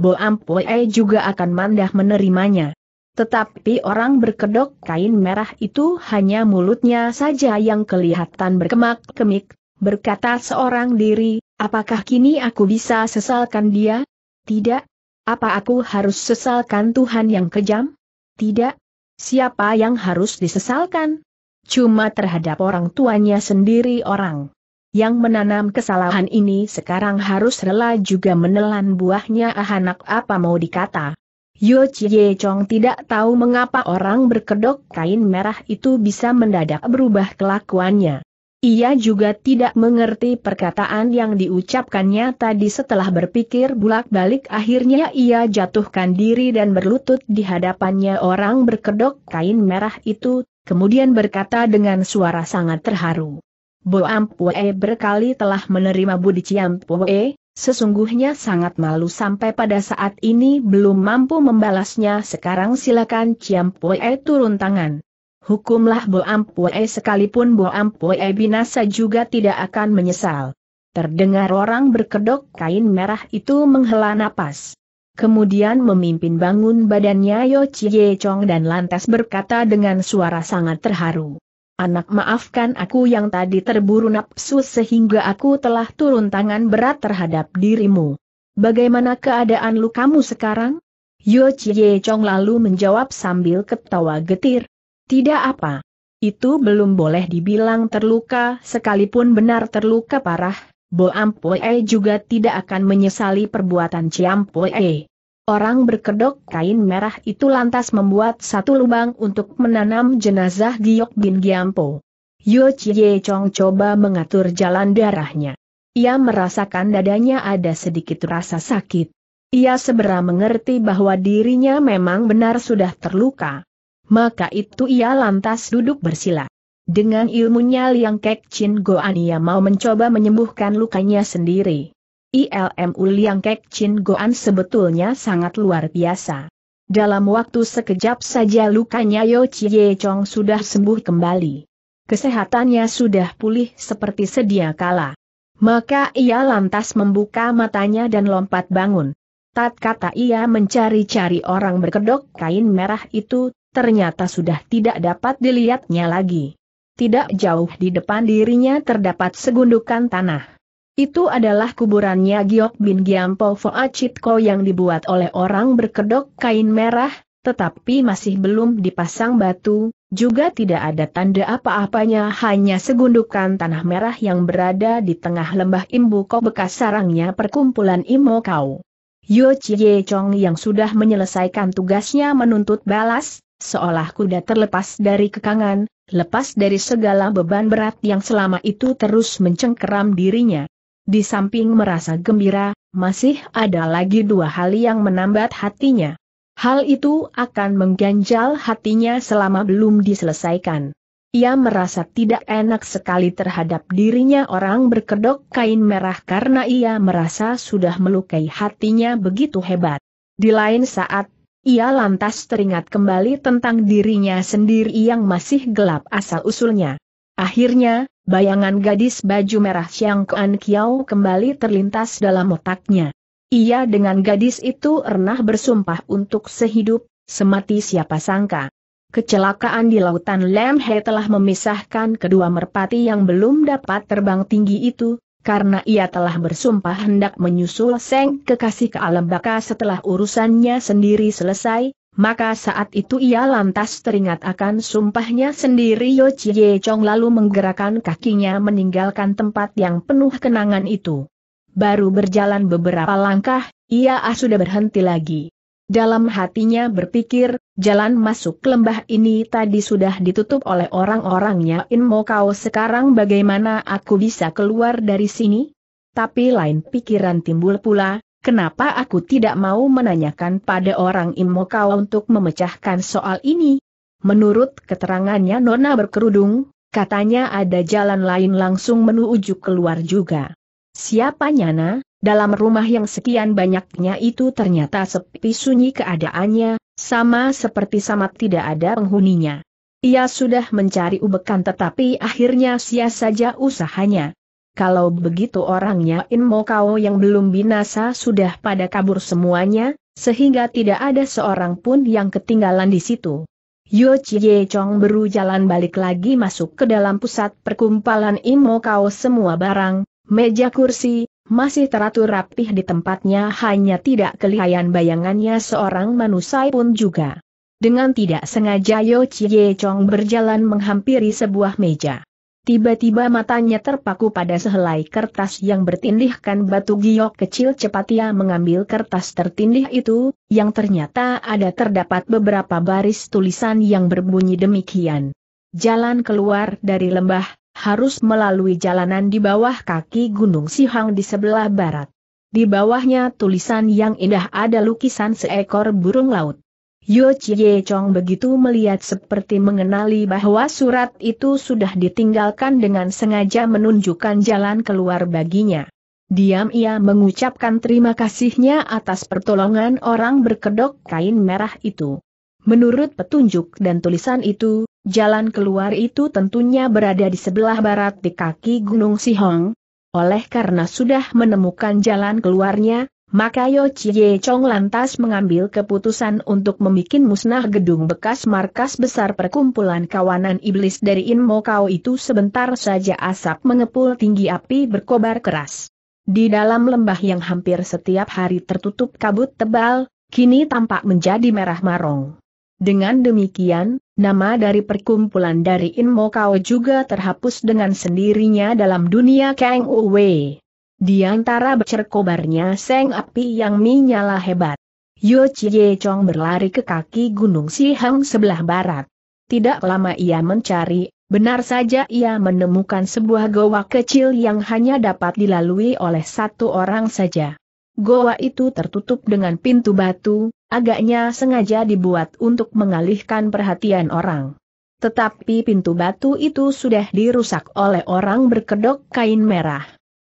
Bo Ampoe juga akan mandah menerimanya. Tetapi orang berkedok kain merah itu hanya mulutnya saja yang kelihatan berkemak-kemik, berkata seorang diri, apakah kini aku bisa sesalkan dia, tidak. Apa aku harus sesalkan Tuhan yang kejam? Tidak. Siapa yang harus disesalkan? Cuma terhadap orang tuanya sendiri orang. Yang menanam kesalahan ini sekarang harus rela juga menelan buahnya ah anak apa mau dikata. Yo Chie Chong tidak tahu mengapa orang berkedok kain merah itu bisa mendadak berubah kelakuannya. Ia juga tidak mengerti perkataan yang diucapkannya tadi setelah berpikir bulak-balik akhirnya ia jatuhkan diri dan berlutut di hadapannya orang berkedok kain merah itu, kemudian berkata dengan suara sangat terharu. Bo Ampue berkali telah menerima Budi Ciampue, Sesungguhnya sangat malu sampai pada saat ini belum mampu membalasnya sekarang silakan Ciampue turun tangan. Hukumlah Ampue sekalipun Ampue binasa juga tidak akan menyesal. Terdengar orang berkedok kain merah itu menghela napas. Kemudian memimpin bangun badannya Yo Chie Chong dan lantas berkata dengan suara sangat terharu. Anak maafkan aku yang tadi terburu nafsu sehingga aku telah turun tangan berat terhadap dirimu. Bagaimana keadaan lukamu sekarang? Yo Chie Chong lalu menjawab sambil ketawa getir. Tidak apa. Itu belum boleh dibilang terluka, sekalipun benar terluka parah, Bo Ampoe juga tidak akan menyesali perbuatan Ciampoe. Orang berkedok kain merah itu lantas membuat satu lubang untuk menanam jenazah Giok bin Giampo. Yo Chie Chong coba mengatur jalan darahnya. Ia merasakan dadanya ada sedikit rasa sakit. Ia segera mengerti bahwa dirinya memang benar sudah terluka maka itu ia lantas duduk bersila. Dengan ilmunya Liang Kek Chin Goan ia mau mencoba menyembuhkan lukanya sendiri. ILMU Liang Kek Chin Goan sebetulnya sangat luar biasa. Dalam waktu sekejap saja lukanya Yo Chie Chong sudah sembuh kembali. Kesehatannya sudah pulih seperti sedia kala. Maka ia lantas membuka matanya dan lompat bangun. Tat kata ia mencari-cari orang berkedok kain merah itu, ternyata sudah tidak dapat dilihatnya lagi. Tidak jauh di depan dirinya terdapat segundukan tanah. Itu adalah kuburannya Giok Bin Giampo Foacitko yang dibuat oleh orang berkedok kain merah, tetapi masih belum dipasang batu, juga tidak ada tanda apa-apanya hanya segundukan tanah merah yang berada di tengah lembah Imbuko bekas sarangnya perkumpulan Imokau. Yo Chie Chong yang sudah menyelesaikan tugasnya menuntut balas, seolah kuda terlepas dari kekangan, lepas dari segala beban berat yang selama itu terus mencengkeram dirinya. Di samping merasa gembira, masih ada lagi dua hal yang menambat hatinya. Hal itu akan mengganjal hatinya selama belum diselesaikan. Ia merasa tidak enak sekali terhadap dirinya orang berkedok kain merah karena ia merasa sudah melukai hatinya begitu hebat. Di lain saat, ia lantas teringat kembali tentang dirinya sendiri yang masih gelap asal-usulnya. Akhirnya, bayangan gadis baju merah Xiang Kuan Kiao kembali terlintas dalam otaknya. Ia dengan gadis itu pernah bersumpah untuk sehidup, semati siapa sangka. Kecelakaan di lautan Lemhe telah memisahkan kedua merpati yang belum dapat terbang tinggi itu, karena ia telah bersumpah hendak menyusul Seng kekasih ke alam baka setelah urusannya sendiri selesai, maka saat itu ia lantas teringat akan sumpahnya sendiri Yo Chie Chong lalu menggerakkan kakinya meninggalkan tempat yang penuh kenangan itu. Baru berjalan beberapa langkah, ia ah sudah berhenti lagi. Dalam hatinya berpikir, jalan masuk lembah ini tadi sudah ditutup oleh orang-orangnya mau Kau sekarang bagaimana aku bisa keluar dari sini? Tapi lain pikiran timbul pula, kenapa aku tidak mau menanyakan pada orang mau Kau untuk memecahkan soal ini? Menurut keterangannya Nona berkerudung, katanya ada jalan lain langsung menuju keluar juga. Siapa Nyana? Dalam rumah yang sekian banyaknya itu ternyata sepi sunyi keadaannya, sama seperti sama tidak ada penghuninya. Ia sudah mencari ubekan tetapi akhirnya sia saja usahanya. Kalau begitu orangnya Inmo yang belum binasa sudah pada kabur semuanya, sehingga tidak ada seorang pun yang ketinggalan di situ. Yo Chie Chong beru jalan balik lagi masuk ke dalam pusat perkumpalan Inmo semua barang, meja kursi, masih teratur rapih di tempatnya hanya tidak kelihayan bayangannya seorang manusia pun juga. Dengan tidak sengaja Yo Chie Chong berjalan menghampiri sebuah meja. Tiba-tiba matanya terpaku pada sehelai kertas yang bertindihkan batu giok kecil cepat ia mengambil kertas tertindih itu, yang ternyata ada terdapat beberapa baris tulisan yang berbunyi demikian. Jalan keluar dari lembah, harus melalui jalanan di bawah kaki Gunung Sihang di sebelah barat. Di bawahnya tulisan yang indah ada lukisan seekor burung laut. Yo Chie Chong begitu melihat seperti mengenali bahwa surat itu sudah ditinggalkan dengan sengaja menunjukkan jalan keluar baginya. Diam ia mengucapkan terima kasihnya atas pertolongan orang berkedok kain merah itu. Menurut petunjuk dan tulisan itu, Jalan keluar itu tentunya berada di sebelah barat di kaki Gunung Sihong. Oleh karena sudah menemukan jalan keluarnya, maka Yo Chie Chong lantas mengambil keputusan untuk membuat musnah gedung bekas markas besar perkumpulan kawanan iblis dari Inmo Kau itu sebentar saja asap mengepul tinggi api berkobar keras. Di dalam lembah yang hampir setiap hari tertutup kabut tebal, kini tampak menjadi merah marong. Dengan demikian, nama dari perkumpulan dari Inmo Kao juga terhapus dengan sendirinya dalam dunia Kang Uwe. Di antara bercerkobarnya seng api yang menyala hebat. Yo Chie Chong berlari ke kaki Gunung Sihang sebelah barat. Tidak lama ia mencari, benar saja ia menemukan sebuah goa kecil yang hanya dapat dilalui oleh satu orang saja. Goa itu tertutup dengan pintu batu, agaknya sengaja dibuat untuk mengalihkan perhatian orang. Tetapi pintu batu itu sudah dirusak oleh orang berkedok kain merah.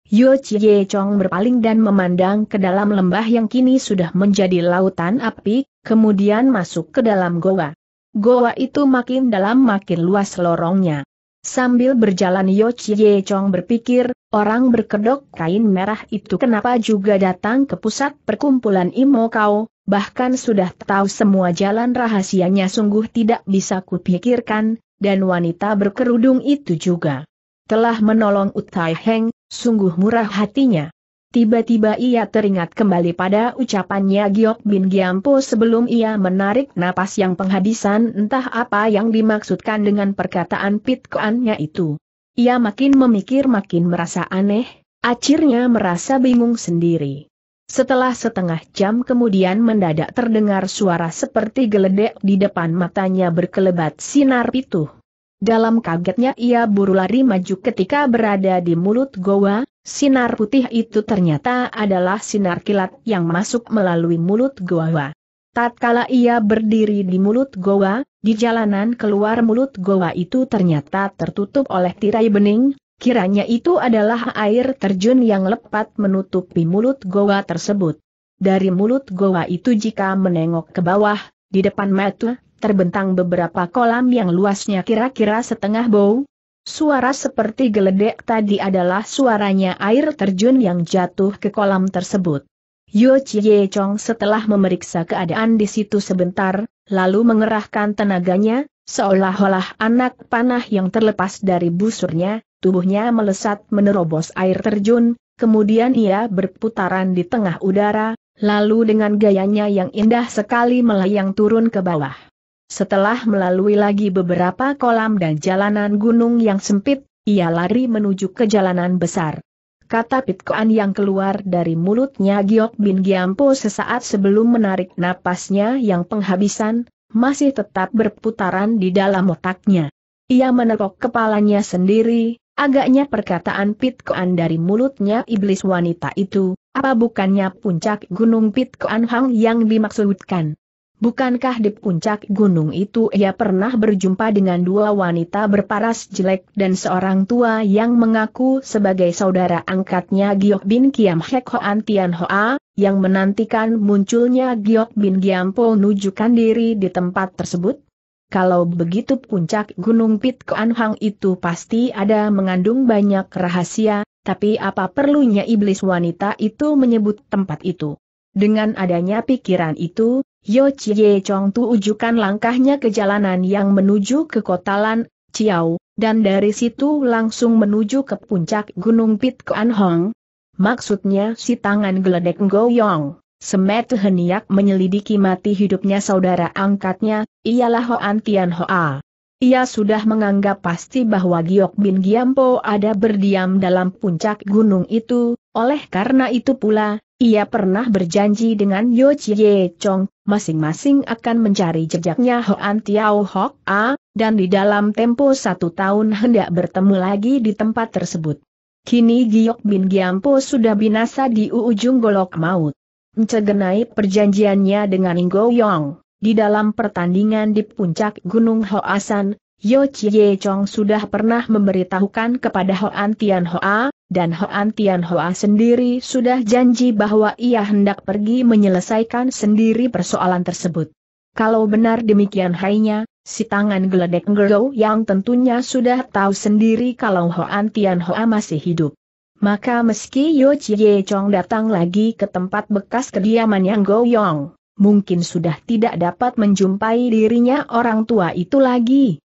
Yo Chie Chong berpaling dan memandang ke dalam lembah yang kini sudah menjadi lautan api, kemudian masuk ke dalam goa. Goa itu makin dalam makin luas lorongnya. Sambil berjalan Yo Chie Chong berpikir, orang berkedok kain merah itu kenapa juga datang ke pusat perkumpulan Imo Kau, bahkan sudah tahu semua jalan rahasianya sungguh tidak bisa kupikirkan, dan wanita berkerudung itu juga telah menolong Utai Heng, sungguh murah hatinya. Tiba-tiba ia teringat kembali pada ucapannya Giok Bin Giampo sebelum ia menarik napas yang penghabisan entah apa yang dimaksudkan dengan perkataan Koannya itu. Ia makin memikir makin merasa aneh, Akhirnya merasa bingung sendiri. Setelah setengah jam kemudian mendadak terdengar suara seperti geledek di depan matanya berkelebat sinar pituh. Dalam kagetnya ia buru lari maju ketika berada di mulut goa, Sinar putih itu ternyata adalah sinar kilat yang masuk melalui mulut goa. Tatkala ia berdiri di mulut goa, di jalanan keluar mulut goa itu ternyata tertutup oleh tirai bening, kiranya itu adalah air terjun yang lepat menutupi mulut goa tersebut. Dari mulut goa itu jika menengok ke bawah, di depan mata, terbentang beberapa kolam yang luasnya kira-kira setengah bau, Suara seperti geledek tadi adalah suaranya air terjun yang jatuh ke kolam tersebut. Yo Chie Chong setelah memeriksa keadaan di situ sebentar, lalu mengerahkan tenaganya, seolah-olah anak panah yang terlepas dari busurnya, tubuhnya melesat menerobos air terjun, kemudian ia berputaran di tengah udara, lalu dengan gayanya yang indah sekali melayang turun ke bawah. Setelah melalui lagi beberapa kolam dan jalanan gunung yang sempit, ia lari menuju ke jalanan besar. Kata Pitkoan yang keluar dari mulutnya Giok Bin Giampo sesaat sebelum menarik napasnya yang penghabisan, masih tetap berputaran di dalam otaknya. Ia menekok kepalanya sendiri, Agaknya perkataan Pitkoan dari mulutnya iblis wanita itu, apa bukannya puncak gunung Pitkoan Hang yang dimaksudkan. Bukankah di puncak gunung itu ia pernah berjumpa dengan dua wanita berparas jelek dan seorang tua yang mengaku sebagai saudara angkatnya Giok Bin Kiam Hek Hoan Tian Hoa, yang menantikan munculnya Giok Bin Kiam Po nujukan diri di tempat tersebut? Kalau begitu puncak gunung Pit Koan Hang itu pasti ada mengandung banyak rahasia, tapi apa perlunya iblis wanita itu menyebut tempat itu? Dengan adanya pikiran itu, Yo Chie Chong Tu ujukan langkahnya ke jalanan yang menuju ke kota Lan, Ciao, dan dari situ langsung menuju ke puncak Gunung Pit Kuan Hong. Maksudnya si tangan geledek Yong Semet Heniak menyelidiki mati hidupnya saudara angkatnya, ialah Hoan Tian Hoa. Ia sudah menganggap pasti bahwa Giok Bin Giampo ada berdiam dalam puncak gunung itu, oleh karena itu pula, ia pernah berjanji dengan Yo Chie Chong, masing-masing akan mencari jejaknya Hoan Tiao Hok A, dan di dalam tempo satu tahun hendak bertemu lagi di tempat tersebut. Kini Giok Bin Giampo sudah binasa di ujung golok maut. Mencegenai perjanjiannya dengan Inggo Yong, di dalam pertandingan di puncak Gunung Hoasan, Yo Chie Chong sudah pernah memberitahukan kepada Hoan Tian Hoa, dan Hoan Tian Hoa sendiri sudah janji bahwa ia hendak pergi menyelesaikan sendiri persoalan tersebut. Kalau benar demikian hanya, si tangan geledek Ngero yang tentunya sudah tahu sendiri kalau Hoan Tian Hoa masih hidup. Maka meski Yo Chie Chong datang lagi ke tempat bekas yang Go Yong, mungkin sudah tidak dapat menjumpai dirinya orang tua itu lagi.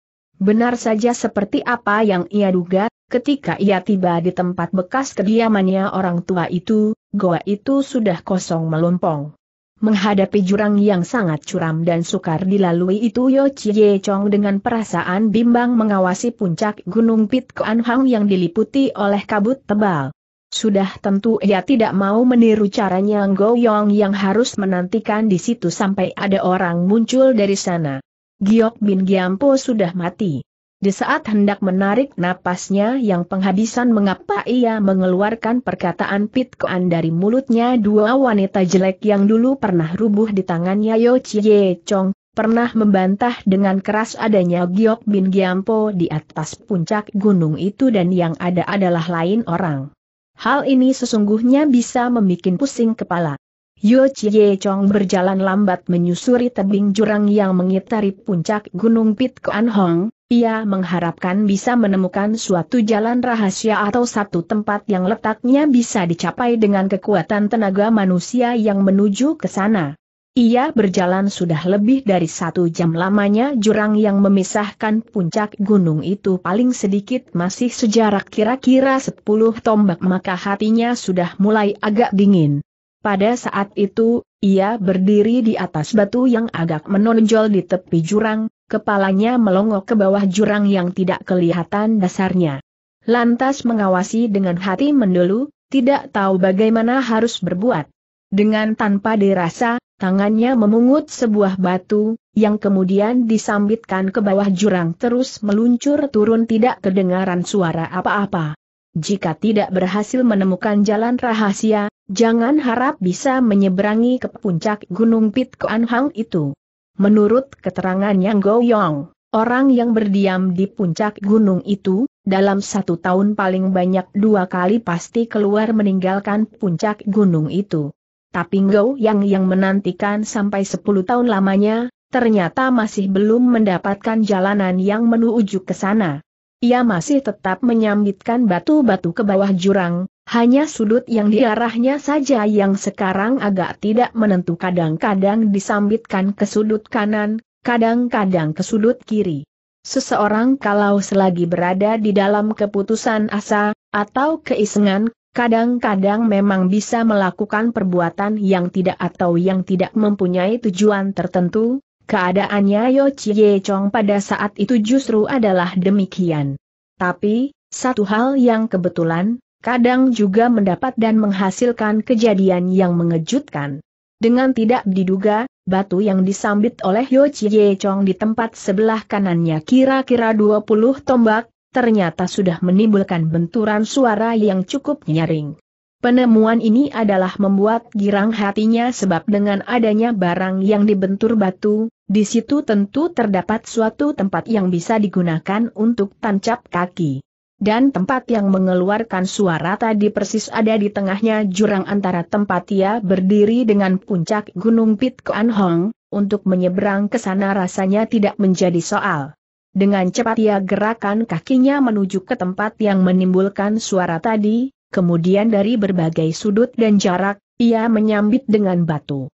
Benar saja seperti apa yang ia duga, ketika ia tiba di tempat bekas kediamannya orang tua itu, goa itu sudah kosong melompong. Menghadapi jurang yang sangat curam dan sukar dilalui itu Yo Chie Chong dengan perasaan bimbang mengawasi puncak Gunung Pit Kuan Hang yang diliputi oleh kabut tebal. Sudah tentu ia tidak mau meniru caranya Yong yang harus menantikan di situ sampai ada orang muncul dari sana. Giok Bin Giampo sudah mati. Di saat hendak menarik napasnya yang penghabisan mengapa ia mengeluarkan perkataan Pitkoan dari mulutnya dua wanita jelek yang dulu pernah rubuh di tangannya Yo Chie Chong, pernah membantah dengan keras adanya Giok Bin Giampo di atas puncak gunung itu dan yang ada adalah lain orang. Hal ini sesungguhnya bisa membuat pusing kepala. Yo Chie Chong berjalan lambat menyusuri tebing jurang yang mengitari puncak Gunung Pit Kuan Hong, ia mengharapkan bisa menemukan suatu jalan rahasia atau satu tempat yang letaknya bisa dicapai dengan kekuatan tenaga manusia yang menuju ke sana. Ia berjalan sudah lebih dari satu jam lamanya jurang yang memisahkan puncak gunung itu paling sedikit masih sejarak kira-kira 10 tombak maka hatinya sudah mulai agak dingin. Pada saat itu, ia berdiri di atas batu yang agak menonjol di tepi jurang, kepalanya melongok ke bawah jurang yang tidak kelihatan dasarnya. Lantas mengawasi dengan hati mendulu, tidak tahu bagaimana harus berbuat. Dengan tanpa dirasa, tangannya memungut sebuah batu, yang kemudian disambitkan ke bawah jurang terus meluncur turun tidak kedengaran suara apa-apa. Jika tidak berhasil menemukan jalan rahasia, Jangan harap bisa menyeberangi ke puncak Gunung Pit Kuan Hang itu. Menurut keterangan Yang Goyong, orang yang berdiam di puncak gunung itu, dalam satu tahun paling banyak dua kali pasti keluar meninggalkan puncak gunung itu. Tapi Go Yang yang menantikan sampai sepuluh tahun lamanya, ternyata masih belum mendapatkan jalanan yang menuju ke sana. Ia masih tetap menyambitkan batu-batu ke bawah jurang, hanya sudut yang diarahnya saja yang sekarang agak tidak menentu kadang-kadang disambitkan ke sudut kanan, kadang-kadang ke sudut kiri. Seseorang kalau selagi berada di dalam keputusan asa, atau keisengan, kadang-kadang memang bisa melakukan perbuatan yang tidak atau yang tidak mempunyai tujuan tertentu, keadaannya Yo Chie Chong pada saat itu justru adalah demikian. Tapi, satu hal yang kebetulan, kadang juga mendapat dan menghasilkan kejadian yang mengejutkan. Dengan tidak diduga, batu yang disambit oleh Yo Chie Chong di tempat sebelah kanannya kira-kira 20 tombak, ternyata sudah menimbulkan benturan suara yang cukup nyaring. Penemuan ini adalah membuat girang hatinya sebab dengan adanya barang yang dibentur batu, di situ tentu terdapat suatu tempat yang bisa digunakan untuk tancap kaki dan tempat yang mengeluarkan suara tadi persis ada di tengahnya jurang antara tempat ia berdiri dengan puncak Gunung Pit Kuan Hong, untuk menyeberang ke sana rasanya tidak menjadi soal. Dengan cepat ia gerakan kakinya menuju ke tempat yang menimbulkan suara tadi, kemudian dari berbagai sudut dan jarak, ia menyambit dengan batu.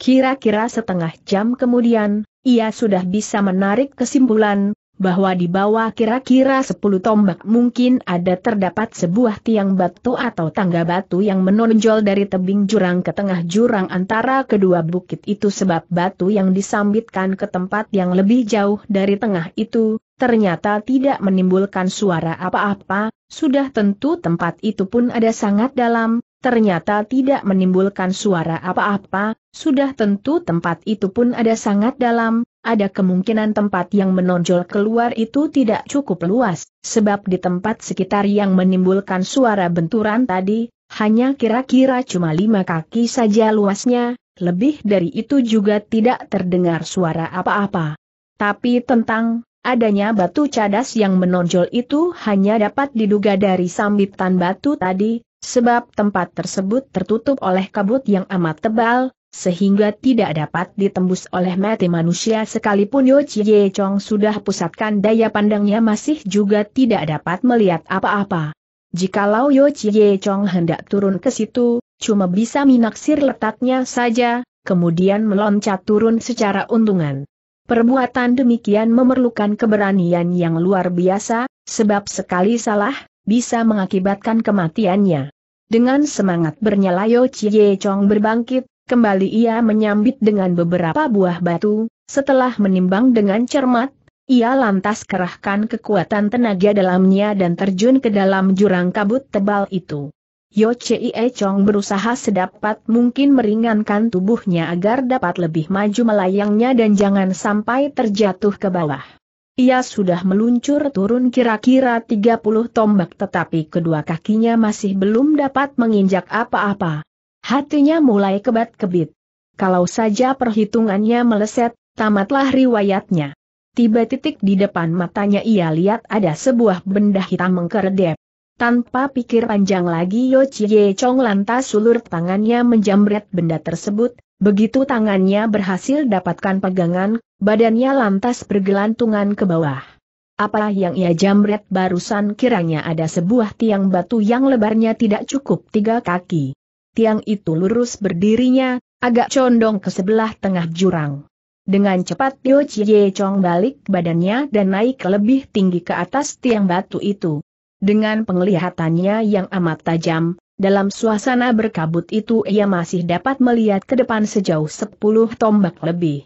Kira-kira setengah jam kemudian, ia sudah bisa menarik kesimpulan, bahwa di bawah kira-kira 10 tombak mungkin ada terdapat sebuah tiang batu atau tangga batu yang menonjol dari tebing jurang ke tengah jurang antara kedua bukit itu sebab batu yang disambitkan ke tempat yang lebih jauh dari tengah itu, ternyata tidak menimbulkan suara apa-apa, sudah tentu tempat itu pun ada sangat dalam, ternyata tidak menimbulkan suara apa-apa, sudah tentu tempat itu pun ada sangat dalam, ada kemungkinan tempat yang menonjol keluar itu tidak cukup luas, sebab di tempat sekitar yang menimbulkan suara benturan tadi, hanya kira-kira cuma lima kaki saja luasnya, lebih dari itu juga tidak terdengar suara apa-apa. Tapi tentang adanya batu cadas yang menonjol itu hanya dapat diduga dari sambitan batu tadi, sebab tempat tersebut tertutup oleh kabut yang amat tebal, sehingga tidak dapat ditembus oleh mati manusia sekalipun Yo Chie Chong sudah pusatkan daya pandangnya masih juga tidak dapat melihat apa-apa. Jikalau Yo Chie Chong hendak turun ke situ, cuma bisa minaksir letaknya saja, kemudian meloncat turun secara untungan. Perbuatan demikian memerlukan keberanian yang luar biasa, sebab sekali salah, bisa mengakibatkan kematiannya. Dengan semangat bernyala Yo Chie Chong berbangkit, Kembali ia menyambit dengan beberapa buah batu, setelah menimbang dengan cermat, ia lantas kerahkan kekuatan tenaga dalamnya dan terjun ke dalam jurang kabut tebal itu. Yo Chie Chong berusaha sedapat mungkin meringankan tubuhnya agar dapat lebih maju melayangnya dan jangan sampai terjatuh ke bawah. Ia sudah meluncur turun kira-kira 30 tombak tetapi kedua kakinya masih belum dapat menginjak apa-apa. Hatinya mulai kebat-kebit. Kalau saja perhitungannya meleset, tamatlah riwayatnya. Tiba titik di depan matanya ia lihat ada sebuah benda hitam mengkeredep. Tanpa pikir panjang lagi Yo Chie Chong lantas sulur tangannya menjamret benda tersebut, begitu tangannya berhasil dapatkan pegangan, badannya lantas bergelantungan ke bawah. Apa yang ia jamret barusan kiranya ada sebuah tiang batu yang lebarnya tidak cukup tiga kaki tiang itu lurus berdirinya, agak condong ke sebelah tengah jurang. Dengan cepat Tio Chie Chong balik badannya dan naik lebih tinggi ke atas tiang batu itu. Dengan penglihatannya yang amat tajam, dalam suasana berkabut itu ia masih dapat melihat ke depan sejauh sepuluh tombak lebih.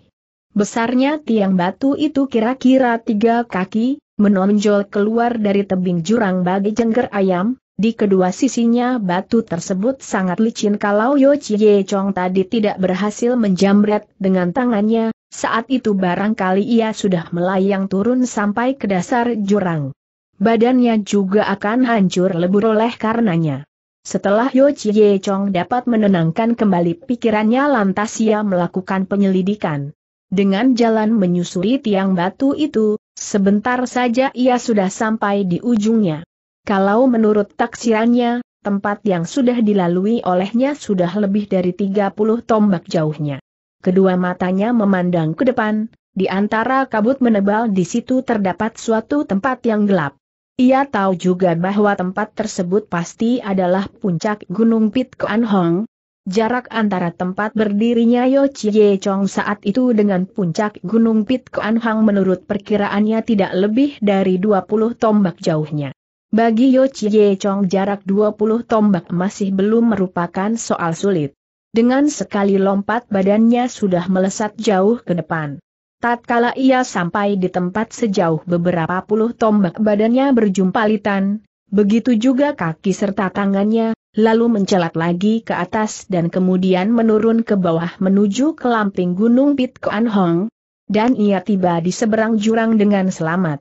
Besarnya tiang batu itu kira-kira tiga kaki, menonjol keluar dari tebing jurang bagi jengger ayam, di kedua sisinya batu tersebut sangat licin kalau Yo Chie Chong tadi tidak berhasil menjamret dengan tangannya, saat itu barangkali ia sudah melayang turun sampai ke dasar jurang. Badannya juga akan hancur lebur oleh karenanya. Setelah Yo Chie Chong dapat menenangkan kembali pikirannya lantas ia melakukan penyelidikan. Dengan jalan menyusuri tiang batu itu, sebentar saja ia sudah sampai di ujungnya. Kalau menurut taksirannya, tempat yang sudah dilalui olehnya sudah lebih dari 30 tombak jauhnya. Kedua matanya memandang ke depan, di antara kabut menebal di situ terdapat suatu tempat yang gelap. Ia tahu juga bahwa tempat tersebut pasti adalah puncak Gunung Pit Kuan Hong. Jarak antara tempat berdirinya Yo Chie Chong saat itu dengan puncak Gunung Pit Kuan Hong menurut perkiraannya tidak lebih dari 20 tombak jauhnya. Bagi Yo Chie Chong jarak 20 tombak masih belum merupakan soal sulit. Dengan sekali lompat badannya sudah melesat jauh ke depan. Tatkala ia sampai di tempat sejauh beberapa puluh tombak badannya berjumpa litan, begitu juga kaki serta tangannya, lalu mencelat lagi ke atas dan kemudian menurun ke bawah menuju ke lamping gunung Pit Koan Hong. Dan ia tiba di seberang jurang dengan selamat.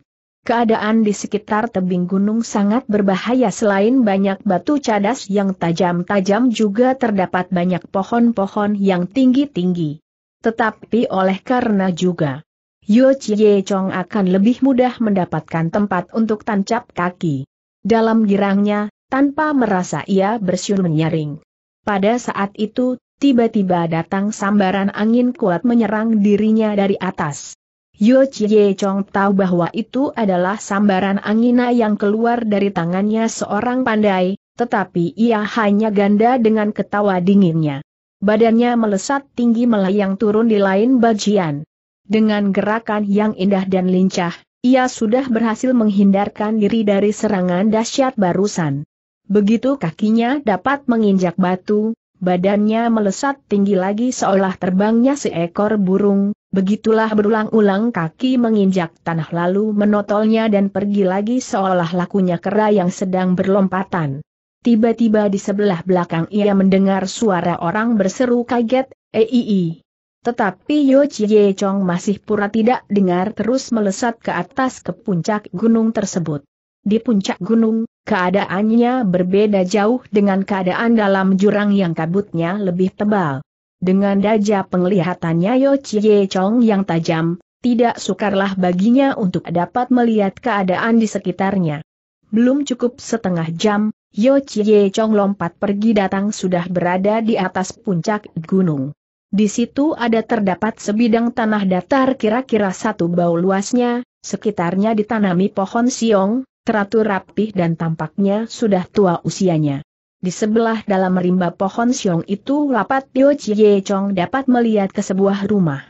Keadaan di sekitar tebing gunung sangat berbahaya selain banyak batu cadas yang tajam-tajam juga terdapat banyak pohon-pohon yang tinggi-tinggi. Tetapi oleh karena juga Yu Chie Chong akan lebih mudah mendapatkan tempat untuk tancap kaki. Dalam girangnya, tanpa merasa ia bersiul menyaring. Pada saat itu, tiba-tiba datang sambaran angin kuat menyerang dirinya dari atas. Yo Chie Chong tahu bahwa itu adalah sambaran angina yang keluar dari tangannya seorang pandai, tetapi ia hanya ganda dengan ketawa dinginnya. Badannya melesat tinggi melayang turun di lain bagian. Dengan gerakan yang indah dan lincah, ia sudah berhasil menghindarkan diri dari serangan dahsyat barusan. Begitu kakinya dapat menginjak batu, badannya melesat tinggi lagi seolah terbangnya seekor burung, begitulah berulang-ulang kaki menginjak tanah lalu menotolnya dan pergi lagi seolah lakunya kera yang sedang berlompatan. Tiba-tiba di sebelah belakang ia mendengar suara orang berseru kaget, Eii. Tetapi Yo Chie Chong masih pura tidak dengar terus melesat ke atas ke puncak gunung tersebut. Di puncak gunung, Keadaannya berbeda jauh dengan keadaan dalam jurang yang kabutnya lebih tebal. Dengan daja penglihatannya Yo Chie Chong yang tajam, tidak sukarlah baginya untuk dapat melihat keadaan di sekitarnya. Belum cukup setengah jam, Yo Chie Chong lompat pergi datang sudah berada di atas puncak gunung. Di situ ada terdapat sebidang tanah datar kira-kira satu bau luasnya, sekitarnya ditanami pohon siong, teratur rapih dan tampaknya sudah tua usianya. Di sebelah dalam rimba pohon siong itu lapat Tio Chie Chong dapat melihat ke sebuah rumah.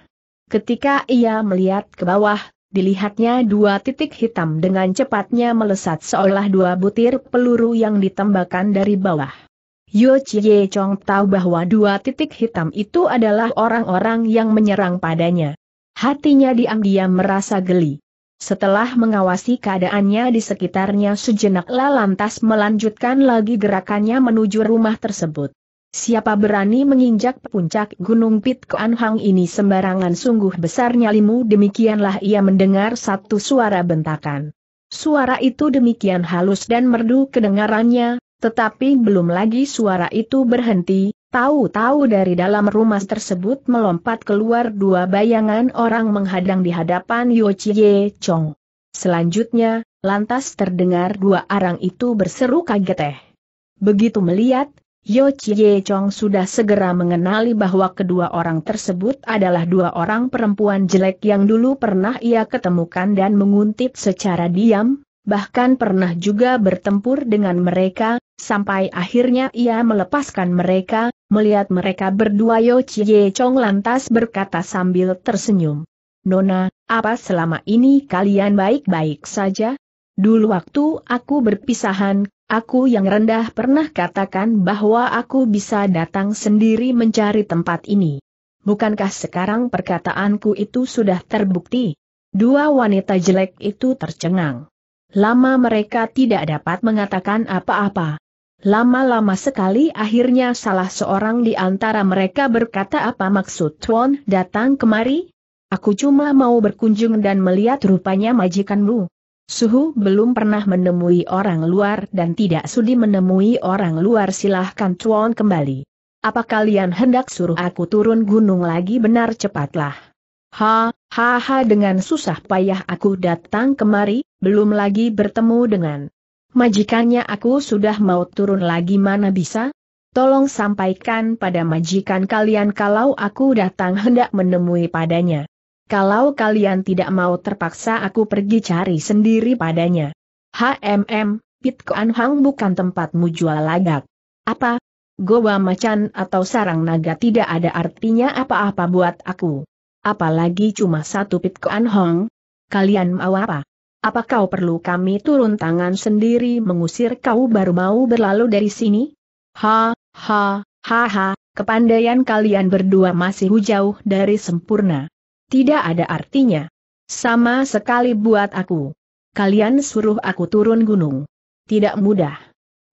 Ketika ia melihat ke bawah, dilihatnya dua titik hitam dengan cepatnya melesat seolah dua butir peluru yang ditembakkan dari bawah. Yo Chie Chong tahu bahwa dua titik hitam itu adalah orang-orang yang menyerang padanya. Hatinya diam-diam merasa geli. Setelah mengawasi keadaannya di sekitarnya sejenak lantas melanjutkan lagi gerakannya menuju rumah tersebut. Siapa berani menginjak puncak Gunung Pit Koanhang ini sembarangan sungguh besar nyalimu demikianlah ia mendengar satu suara bentakan. Suara itu demikian halus dan merdu kedengarannya, tetapi belum lagi suara itu berhenti, Tahu-tahu dari dalam rumah tersebut melompat keluar dua bayangan orang menghadang di hadapan Yo Chie Chong. Selanjutnya, lantas terdengar dua arang itu berseru kaget eh. Begitu melihat, Yo Chie Chong sudah segera mengenali bahwa kedua orang tersebut adalah dua orang perempuan jelek yang dulu pernah ia ketemukan dan menguntit secara diam, bahkan pernah juga bertempur dengan mereka, sampai akhirnya ia melepaskan mereka, Melihat mereka berdua Yo Chie Chong lantas berkata sambil tersenyum. Nona, apa selama ini kalian baik-baik saja? Dulu waktu aku berpisahan, aku yang rendah pernah katakan bahwa aku bisa datang sendiri mencari tempat ini. Bukankah sekarang perkataanku itu sudah terbukti? Dua wanita jelek itu tercengang. Lama mereka tidak dapat mengatakan apa-apa. Lama-lama sekali akhirnya salah seorang di antara mereka berkata apa maksud Tuan datang kemari? Aku cuma mau berkunjung dan melihat rupanya majikanmu. Suhu belum pernah menemui orang luar dan tidak sudi menemui orang luar silahkan Tuan kembali. Apa kalian hendak suruh aku turun gunung lagi benar cepatlah. Ha, ha ha dengan susah payah aku datang kemari, belum lagi bertemu dengan Majikannya aku sudah mau turun lagi mana bisa? Tolong sampaikan pada majikan kalian kalau aku datang hendak menemui padanya. Kalau kalian tidak mau terpaksa aku pergi cari sendiri padanya. HMM, Pitkoan Hang bukan tempatmu jual lagak. Apa? Goa macan atau sarang naga tidak ada artinya apa-apa buat aku. Apalagi cuma satu Pitkoan Hong. Kalian mau apa? Apa kau perlu kami turun tangan sendiri mengusir kau baru mau berlalu dari sini? Ha, ha, ha ha, kepandaian kalian berdua masih jauh dari sempurna. Tidak ada artinya. Sama sekali buat aku. Kalian suruh aku turun gunung. Tidak mudah.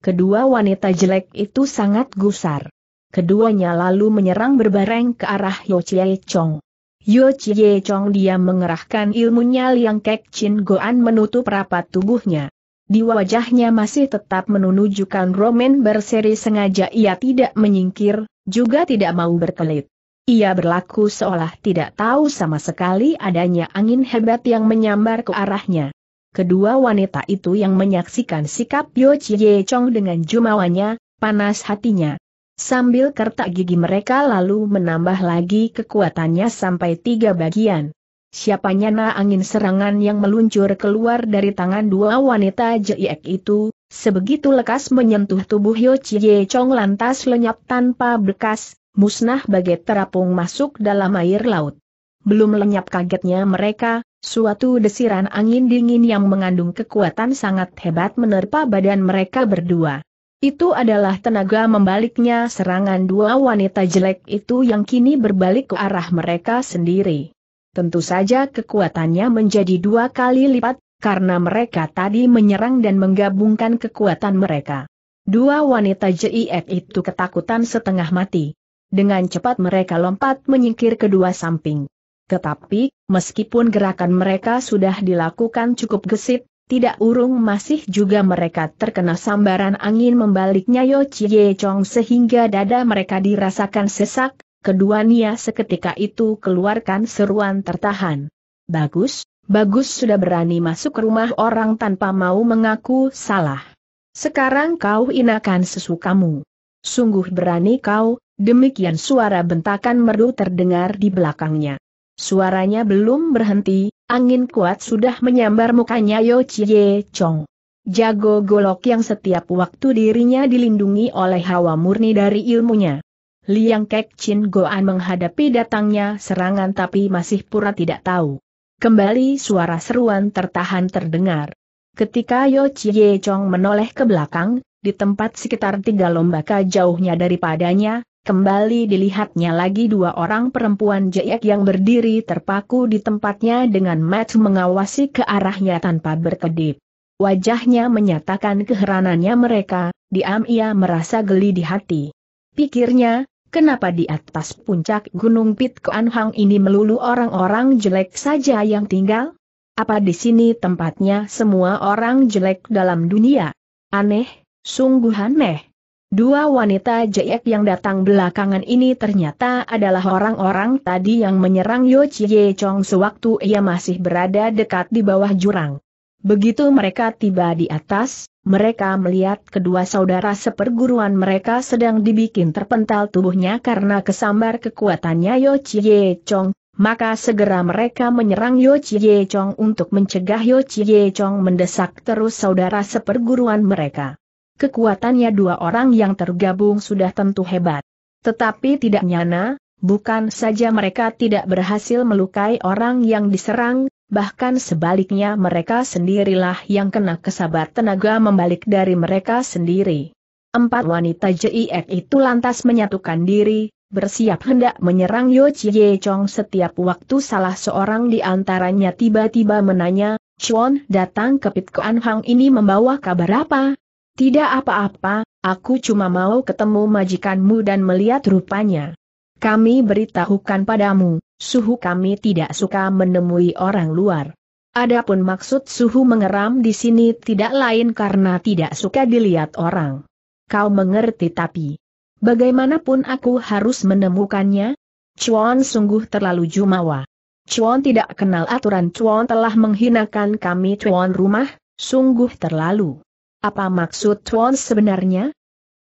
Kedua wanita jelek itu sangat gusar. Keduanya lalu menyerang berbareng ke arah Yochie Chong. Yo Chie Chong dia mengerahkan ilmunya Liang Kek Chin Goan menutup rapat tubuhnya. Di wajahnya masih tetap menunjukkan roman berseri sengaja ia tidak menyingkir, juga tidak mau berkelit. Ia berlaku seolah tidak tahu sama sekali adanya angin hebat yang menyambar ke arahnya. Kedua wanita itu yang menyaksikan sikap Yo Chie Chong dengan jumawanya, panas hatinya. Sambil kertak gigi mereka lalu menambah lagi kekuatannya sampai tiga bagian. Siapanya na angin serangan yang meluncur keluar dari tangan dua wanita jeiek itu, sebegitu lekas menyentuh tubuh Yo Chie Chong lantas lenyap tanpa bekas, musnah bagai terapung masuk dalam air laut. Belum lenyap kagetnya mereka, suatu desiran angin dingin yang mengandung kekuatan sangat hebat menerpa badan mereka berdua. Itu adalah tenaga membaliknya serangan dua wanita jelek itu yang kini berbalik ke arah mereka sendiri. Tentu saja kekuatannya menjadi dua kali lipat, karena mereka tadi menyerang dan menggabungkan kekuatan mereka. Dua wanita jelek itu ketakutan setengah mati. Dengan cepat mereka lompat menyingkir kedua samping. Tetapi, meskipun gerakan mereka sudah dilakukan cukup gesit, tidak urung masih juga mereka terkena sambaran angin membaliknya Yo Chie Chong sehingga dada mereka dirasakan sesak, kedua Nia seketika itu keluarkan seruan tertahan. Bagus, bagus sudah berani masuk rumah orang tanpa mau mengaku salah. Sekarang kau inakan sesukamu. Sungguh berani kau, demikian suara bentakan merdu terdengar di belakangnya. Suaranya belum berhenti, Angin kuat sudah menyambar mukanya Yo Chie Chong. Jago golok yang setiap waktu dirinya dilindungi oleh hawa murni dari ilmunya. Liang Kek Chin Goan menghadapi datangnya serangan tapi masih pura tidak tahu. Kembali suara seruan tertahan terdengar. Ketika Yo Chie Chong menoleh ke belakang, di tempat sekitar tiga lombaka jauhnya daripadanya, Kembali dilihatnya lagi dua orang perempuan jayak yang berdiri terpaku di tempatnya dengan mata mengawasi ke arahnya tanpa berkedip. Wajahnya menyatakan keheranannya mereka, diam ia merasa geli di hati. Pikirnya, kenapa di atas puncak Gunung pit Hang ini melulu orang-orang jelek saja yang tinggal? Apa di sini tempatnya semua orang jelek dalam dunia? Aneh, sungguh aneh. Dua wanita jeek yang datang belakangan ini ternyata adalah orang-orang tadi yang menyerang Yo Chie Chong sewaktu ia masih berada dekat di bawah jurang. Begitu mereka tiba di atas, mereka melihat kedua saudara seperguruan mereka sedang dibikin terpental tubuhnya karena kesambar kekuatannya Yo Chie Chong, maka segera mereka menyerang Yo Chie Chong untuk mencegah Yo Chie Chong mendesak terus saudara seperguruan mereka kekuatannya dua orang yang tergabung sudah tentu hebat. Tetapi tidak nyana, bukan saja mereka tidak berhasil melukai orang yang diserang, bahkan sebaliknya mereka sendirilah yang kena kesabaran tenaga membalik dari mereka sendiri. Empat wanita JIF itu lantas menyatukan diri, bersiap hendak menyerang Yo Chie Chong setiap waktu salah seorang di antaranya tiba-tiba menanya, Chuan datang ke Pit Kuan Hang ini membawa kabar apa? Tidak apa-apa, aku cuma mau ketemu majikanmu dan melihat rupanya. Kami beritahukan padamu, suhu kami tidak suka menemui orang luar. Adapun maksud suhu mengeram di sini tidak lain karena tidak suka dilihat orang. Kau mengerti tapi, bagaimanapun aku harus menemukannya? Chuan sungguh terlalu jumawa. Chuan tidak kenal aturan Chuan telah menghinakan kami Chuan rumah, sungguh terlalu. Apa maksud Tuan sebenarnya?